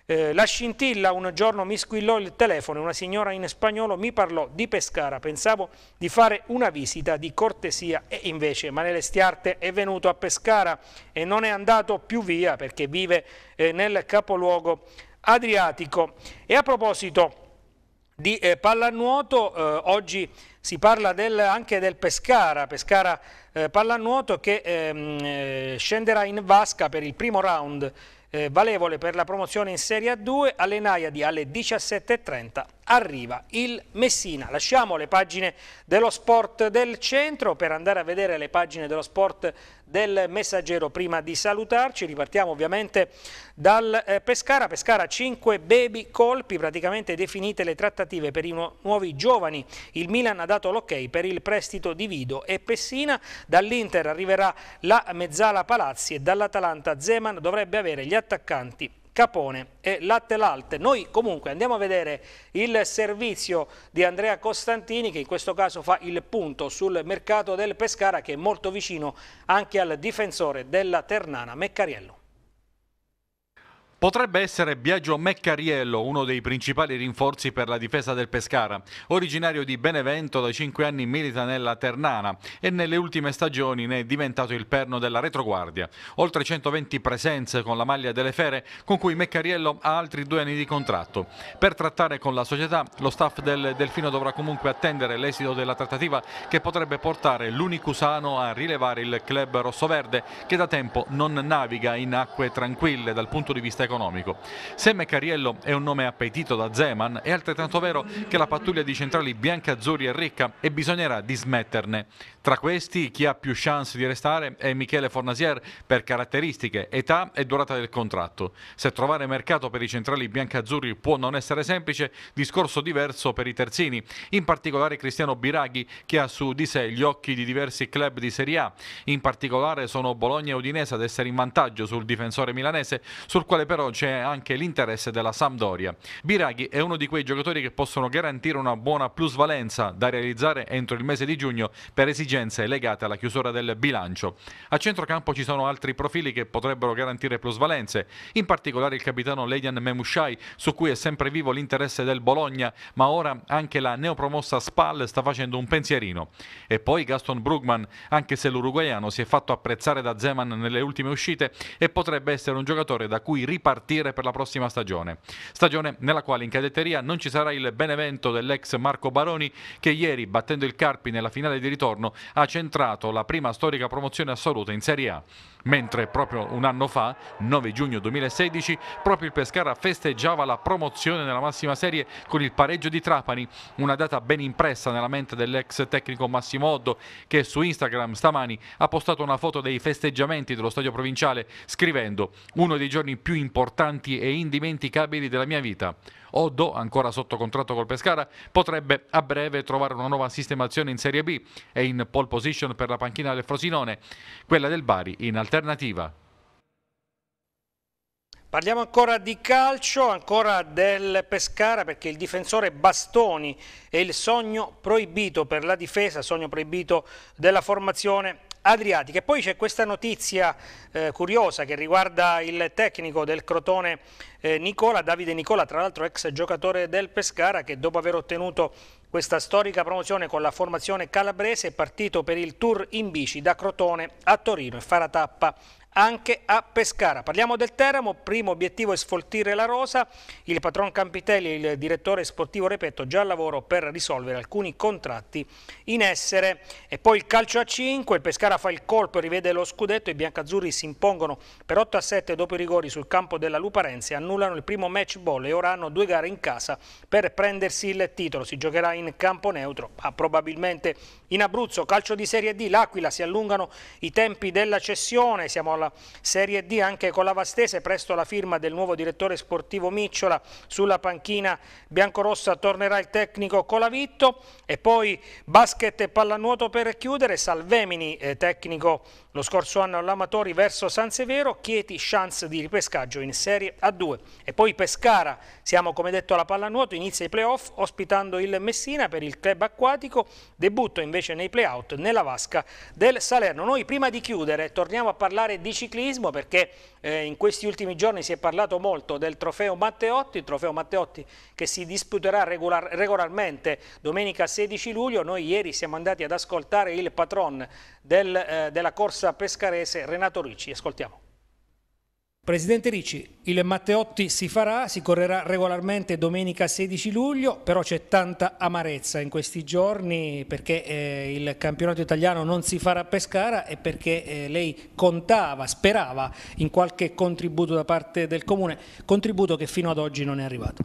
Eh, la scintilla un giorno mi squillò il telefono, e una signora in spagnolo mi parlò di Pescara, pensavo di fare una visita di cortesia e invece Manele Stiarte è venuto a Pescara e non è andato più via perché vive eh, nel capoluogo adriatico. E a proposito di eh, pallanuoto, eh, oggi si parla del, anche del Pescara, Pescara eh, pallanuoto che ehm, eh, scenderà in vasca per il primo round eh, valevole per la promozione in Serie A2, alle Naiadi alle 17.30 arriva il Messina. Lasciamo le pagine dello sport del centro per andare a vedere le pagine dello sport del Messaggero. Prima di salutarci ripartiamo ovviamente dal eh, Pescara. Pescara 5 baby colpi, praticamente definite le trattative per i nu nuovi giovani. Il Milan ha dato l'ok per il prestito di Vido e Pessina. Dall'Inter arriverà la Mezzala Palazzi e dall'Atalanta Zeman dovrebbe avere gli attaccanti Capone e Latte Lattelalte. Noi comunque andiamo a vedere il servizio di Andrea Costantini che in questo caso fa il punto sul mercato del Pescara che è molto vicino anche al difensore della Ternana Meccariello. Potrebbe essere Biagio Meccariello, uno dei principali rinforzi per la difesa del Pescara. Originario di Benevento, da cinque anni milita nella Ternana e nelle ultime stagioni ne è diventato il perno della retroguardia. Oltre 120 presenze con la maglia delle fere, con cui Meccariello ha altri due anni di contratto. Per trattare con la società, lo staff del Delfino dovrà comunque attendere l'esito della trattativa che potrebbe portare l'Unicusano a rilevare il club rossoverde, che da tempo non naviga in acque tranquille dal punto di vista economico economico. Se Meccariello è un nome appetito da Zeman, è altrettanto vero che la pattuglia di centrali bianche, azzurri è ricca e bisognerà dismetterne. Tra questi chi ha più chance di restare è Michele Fornasier per caratteristiche, età e durata del contratto. Se trovare mercato per i centrali biancazzurri può non essere semplice, discorso diverso per i terzini, in particolare Cristiano Biraghi che ha su di sé gli occhi di diversi club di Serie A. In particolare sono Bologna e Udinese ad essere in vantaggio sul difensore milanese, sul quale però c'è anche l'interesse della Sampdoria. Biraghi è uno di quei giocatori che possono garantire una buona plusvalenza da realizzare entro il mese di giugno per esigenze esigenza è alla chiusura del bilancio. A centrocampo ci sono altri profili che potrebbero garantire plusvalenze, in particolare il capitano Ledian Memushai, su cui è sempre vivo l'interesse del Bologna, ma ora anche la neopromossa Spal sta facendo un pensierino. E poi Gaston Brugman, anche se l'uruguaiano si è fatto apprezzare da Zeman nelle ultime uscite e potrebbe essere un giocatore da cui ripartire per la prossima stagione. Stagione nella quale in cadetteria non ci sarà il benevento dell'ex Marco Baroni che ieri, battendo il Carpi nella finale di ritorno, ha centrato la prima storica promozione assoluta in Serie A, mentre proprio un anno fa, 9 giugno 2016, proprio il Pescara festeggiava la promozione nella massima serie con il pareggio di Trapani, una data ben impressa nella mente dell'ex tecnico Massimo Oddo che su Instagram stamani ha postato una foto dei festeggiamenti dello stadio provinciale scrivendo uno dei giorni più importanti e indimenticabili della mia vita. Oddo, ancora sotto contratto col Pescara, potrebbe a breve trovare una nuova sistemazione in Serie B e in pole position per la panchina del Frosinone, quella del Bari in alternativa. Parliamo ancora di calcio, ancora del Pescara perché il difensore Bastoni è il sogno proibito per la difesa, sogno proibito della formazione Adriatica. E poi c'è questa notizia eh, curiosa che riguarda il tecnico del Crotone eh, Nicola, Davide Nicola, tra l'altro ex giocatore del Pescara che dopo aver ottenuto questa storica promozione con la formazione calabrese è partito per il tour in bici da Crotone a Torino e farà tappa anche a Pescara. Parliamo del Teramo, primo obiettivo è sfoltire la rosa, il patron Campitelli e il direttore sportivo Repetto già al lavoro per risolvere alcuni contratti in essere. E poi il calcio a 5, il Pescara fa il colpo e rivede lo scudetto, i biancazzurri si impongono per 8 a 7 dopo i rigori sul campo della Luparense, annullano il primo match ball e ora hanno due gare in casa per prendersi il titolo. Si giocherà in campo neutro, ma probabilmente in Abruzzo, calcio di Serie D, l'Aquila si allungano i tempi della cessione, siamo alla Micciola Serie D anche con la Vastese presto la firma del nuovo direttore sportivo Micciola sulla panchina biancorossa tornerà il tecnico Colavitto e poi basket e pallanuoto per chiudere Salvemini eh, tecnico lo scorso anno all'Amatori verso San Severo Chieti chance di ripescaggio in Serie A2 e poi Pescara siamo come detto alla pallanuoto inizia i playoff ospitando il Messina per il club acquatico debutto invece nei playout nella vasca del Salerno noi prima di chiudere torniamo a parlare di ciclismo perché eh, in questi ultimi giorni si è parlato molto del trofeo Matteotti, il trofeo Matteotti che si disputerà regolar regolarmente domenica 16 luglio. Noi ieri siamo andati ad ascoltare il patron del, eh, della corsa pescarese Renato Ricci, ascoltiamo. Presidente Ricci, il Matteotti si farà, si correrà regolarmente domenica 16 luglio, però c'è tanta amarezza in questi giorni perché eh, il campionato italiano non si farà a Pescara e perché eh, lei contava, sperava in qualche contributo da parte del Comune, contributo che fino ad oggi non è arrivato.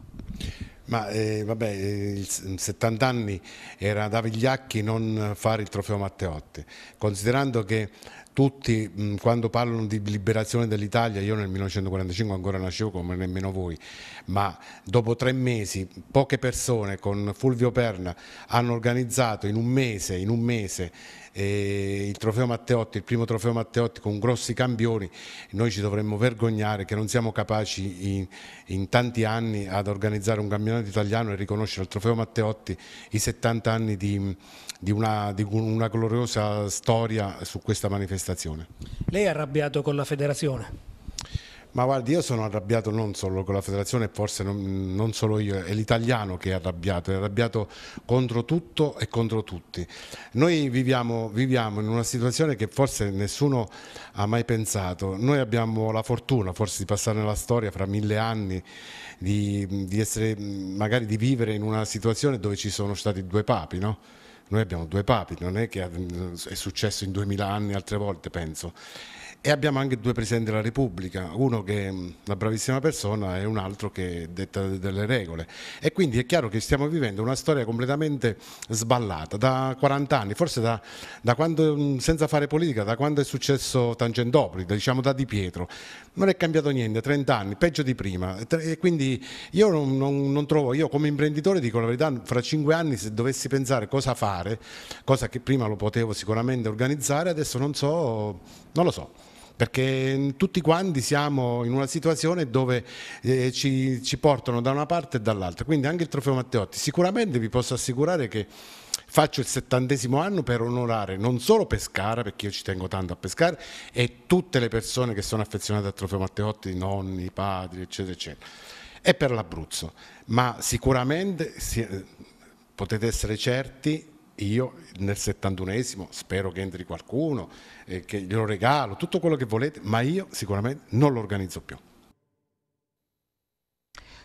Ma eh, vabbè, eh, il 70 anni era da vigliacchi non fare il trofeo Matteotti, considerando che tutti mh, quando parlano di liberazione dell'Italia, io nel 1945 ancora nascevo come nemmeno voi, ma dopo tre mesi poche persone con Fulvio Perna hanno organizzato in un mese, in un mese eh, il trofeo Matteotti, il primo trofeo Matteotti con grossi campioni, noi ci dovremmo vergognare che non siamo capaci in, in tanti anni ad organizzare un campionato italiano e riconoscere al trofeo Matteotti i 70 anni di, di, una, di una gloriosa storia su questa manifestazione. Lei è arrabbiato con la federazione? Ma guardi, io sono arrabbiato non solo con la federazione, forse non, non solo io, è l'italiano che è arrabbiato, è arrabbiato contro tutto e contro tutti. Noi viviamo, viviamo, in una situazione che forse nessuno ha mai pensato. Noi abbiamo la fortuna forse di passare nella storia fra mille anni, di, di essere, magari di vivere in una situazione dove ci sono stati due papi, no? Noi abbiamo due papi, non è che è successo in duemila anni altre volte, penso. E abbiamo anche due presidenti della Repubblica, uno che è una bravissima persona e un altro che detta delle regole. E quindi è chiaro che stiamo vivendo una storia completamente sballata, da 40 anni, forse da, da quando, mm, senza fare politica, da quando è successo Tangentopoli, diciamo da Di Pietro, non è cambiato niente, 30 anni, peggio di prima. E quindi io non, non, non trovo, io come imprenditore dico la verità, fra 5 anni se dovessi pensare cosa fare, cosa che prima lo potevo sicuramente organizzare, adesso non so, non lo so perché mm, tutti quanti siamo in una situazione dove eh, ci, ci portano da una parte e dall'altra, quindi anche il trofeo Matteotti sicuramente vi posso assicurare che faccio il settantesimo anno per onorare non solo Pescara, perché io ci tengo tanto a Pescara, e tutte le persone che sono affezionate al trofeo Matteotti, nonni, padri, eccetera, eccetera, e per l'Abruzzo. Ma sicuramente si, eh, potete essere certi io nel 71esimo spero che entri qualcuno, eh, che glielo regalo, tutto quello che volete, ma io sicuramente non lo organizzo più.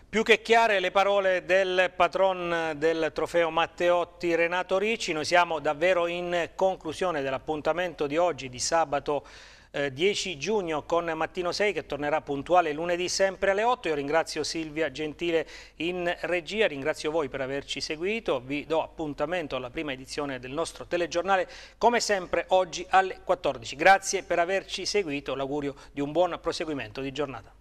Più che chiare le parole del patron del trofeo Matteotti Renato Ricci, noi siamo davvero in conclusione dell'appuntamento di oggi, di sabato eh, 10 giugno con Mattino 6 che tornerà puntuale lunedì sempre alle 8. Io ringrazio Silvia Gentile in regia, ringrazio voi per averci seguito, vi do appuntamento alla prima edizione del nostro telegiornale come sempre oggi alle 14. Grazie per averci seguito, l'augurio di un buon proseguimento di giornata.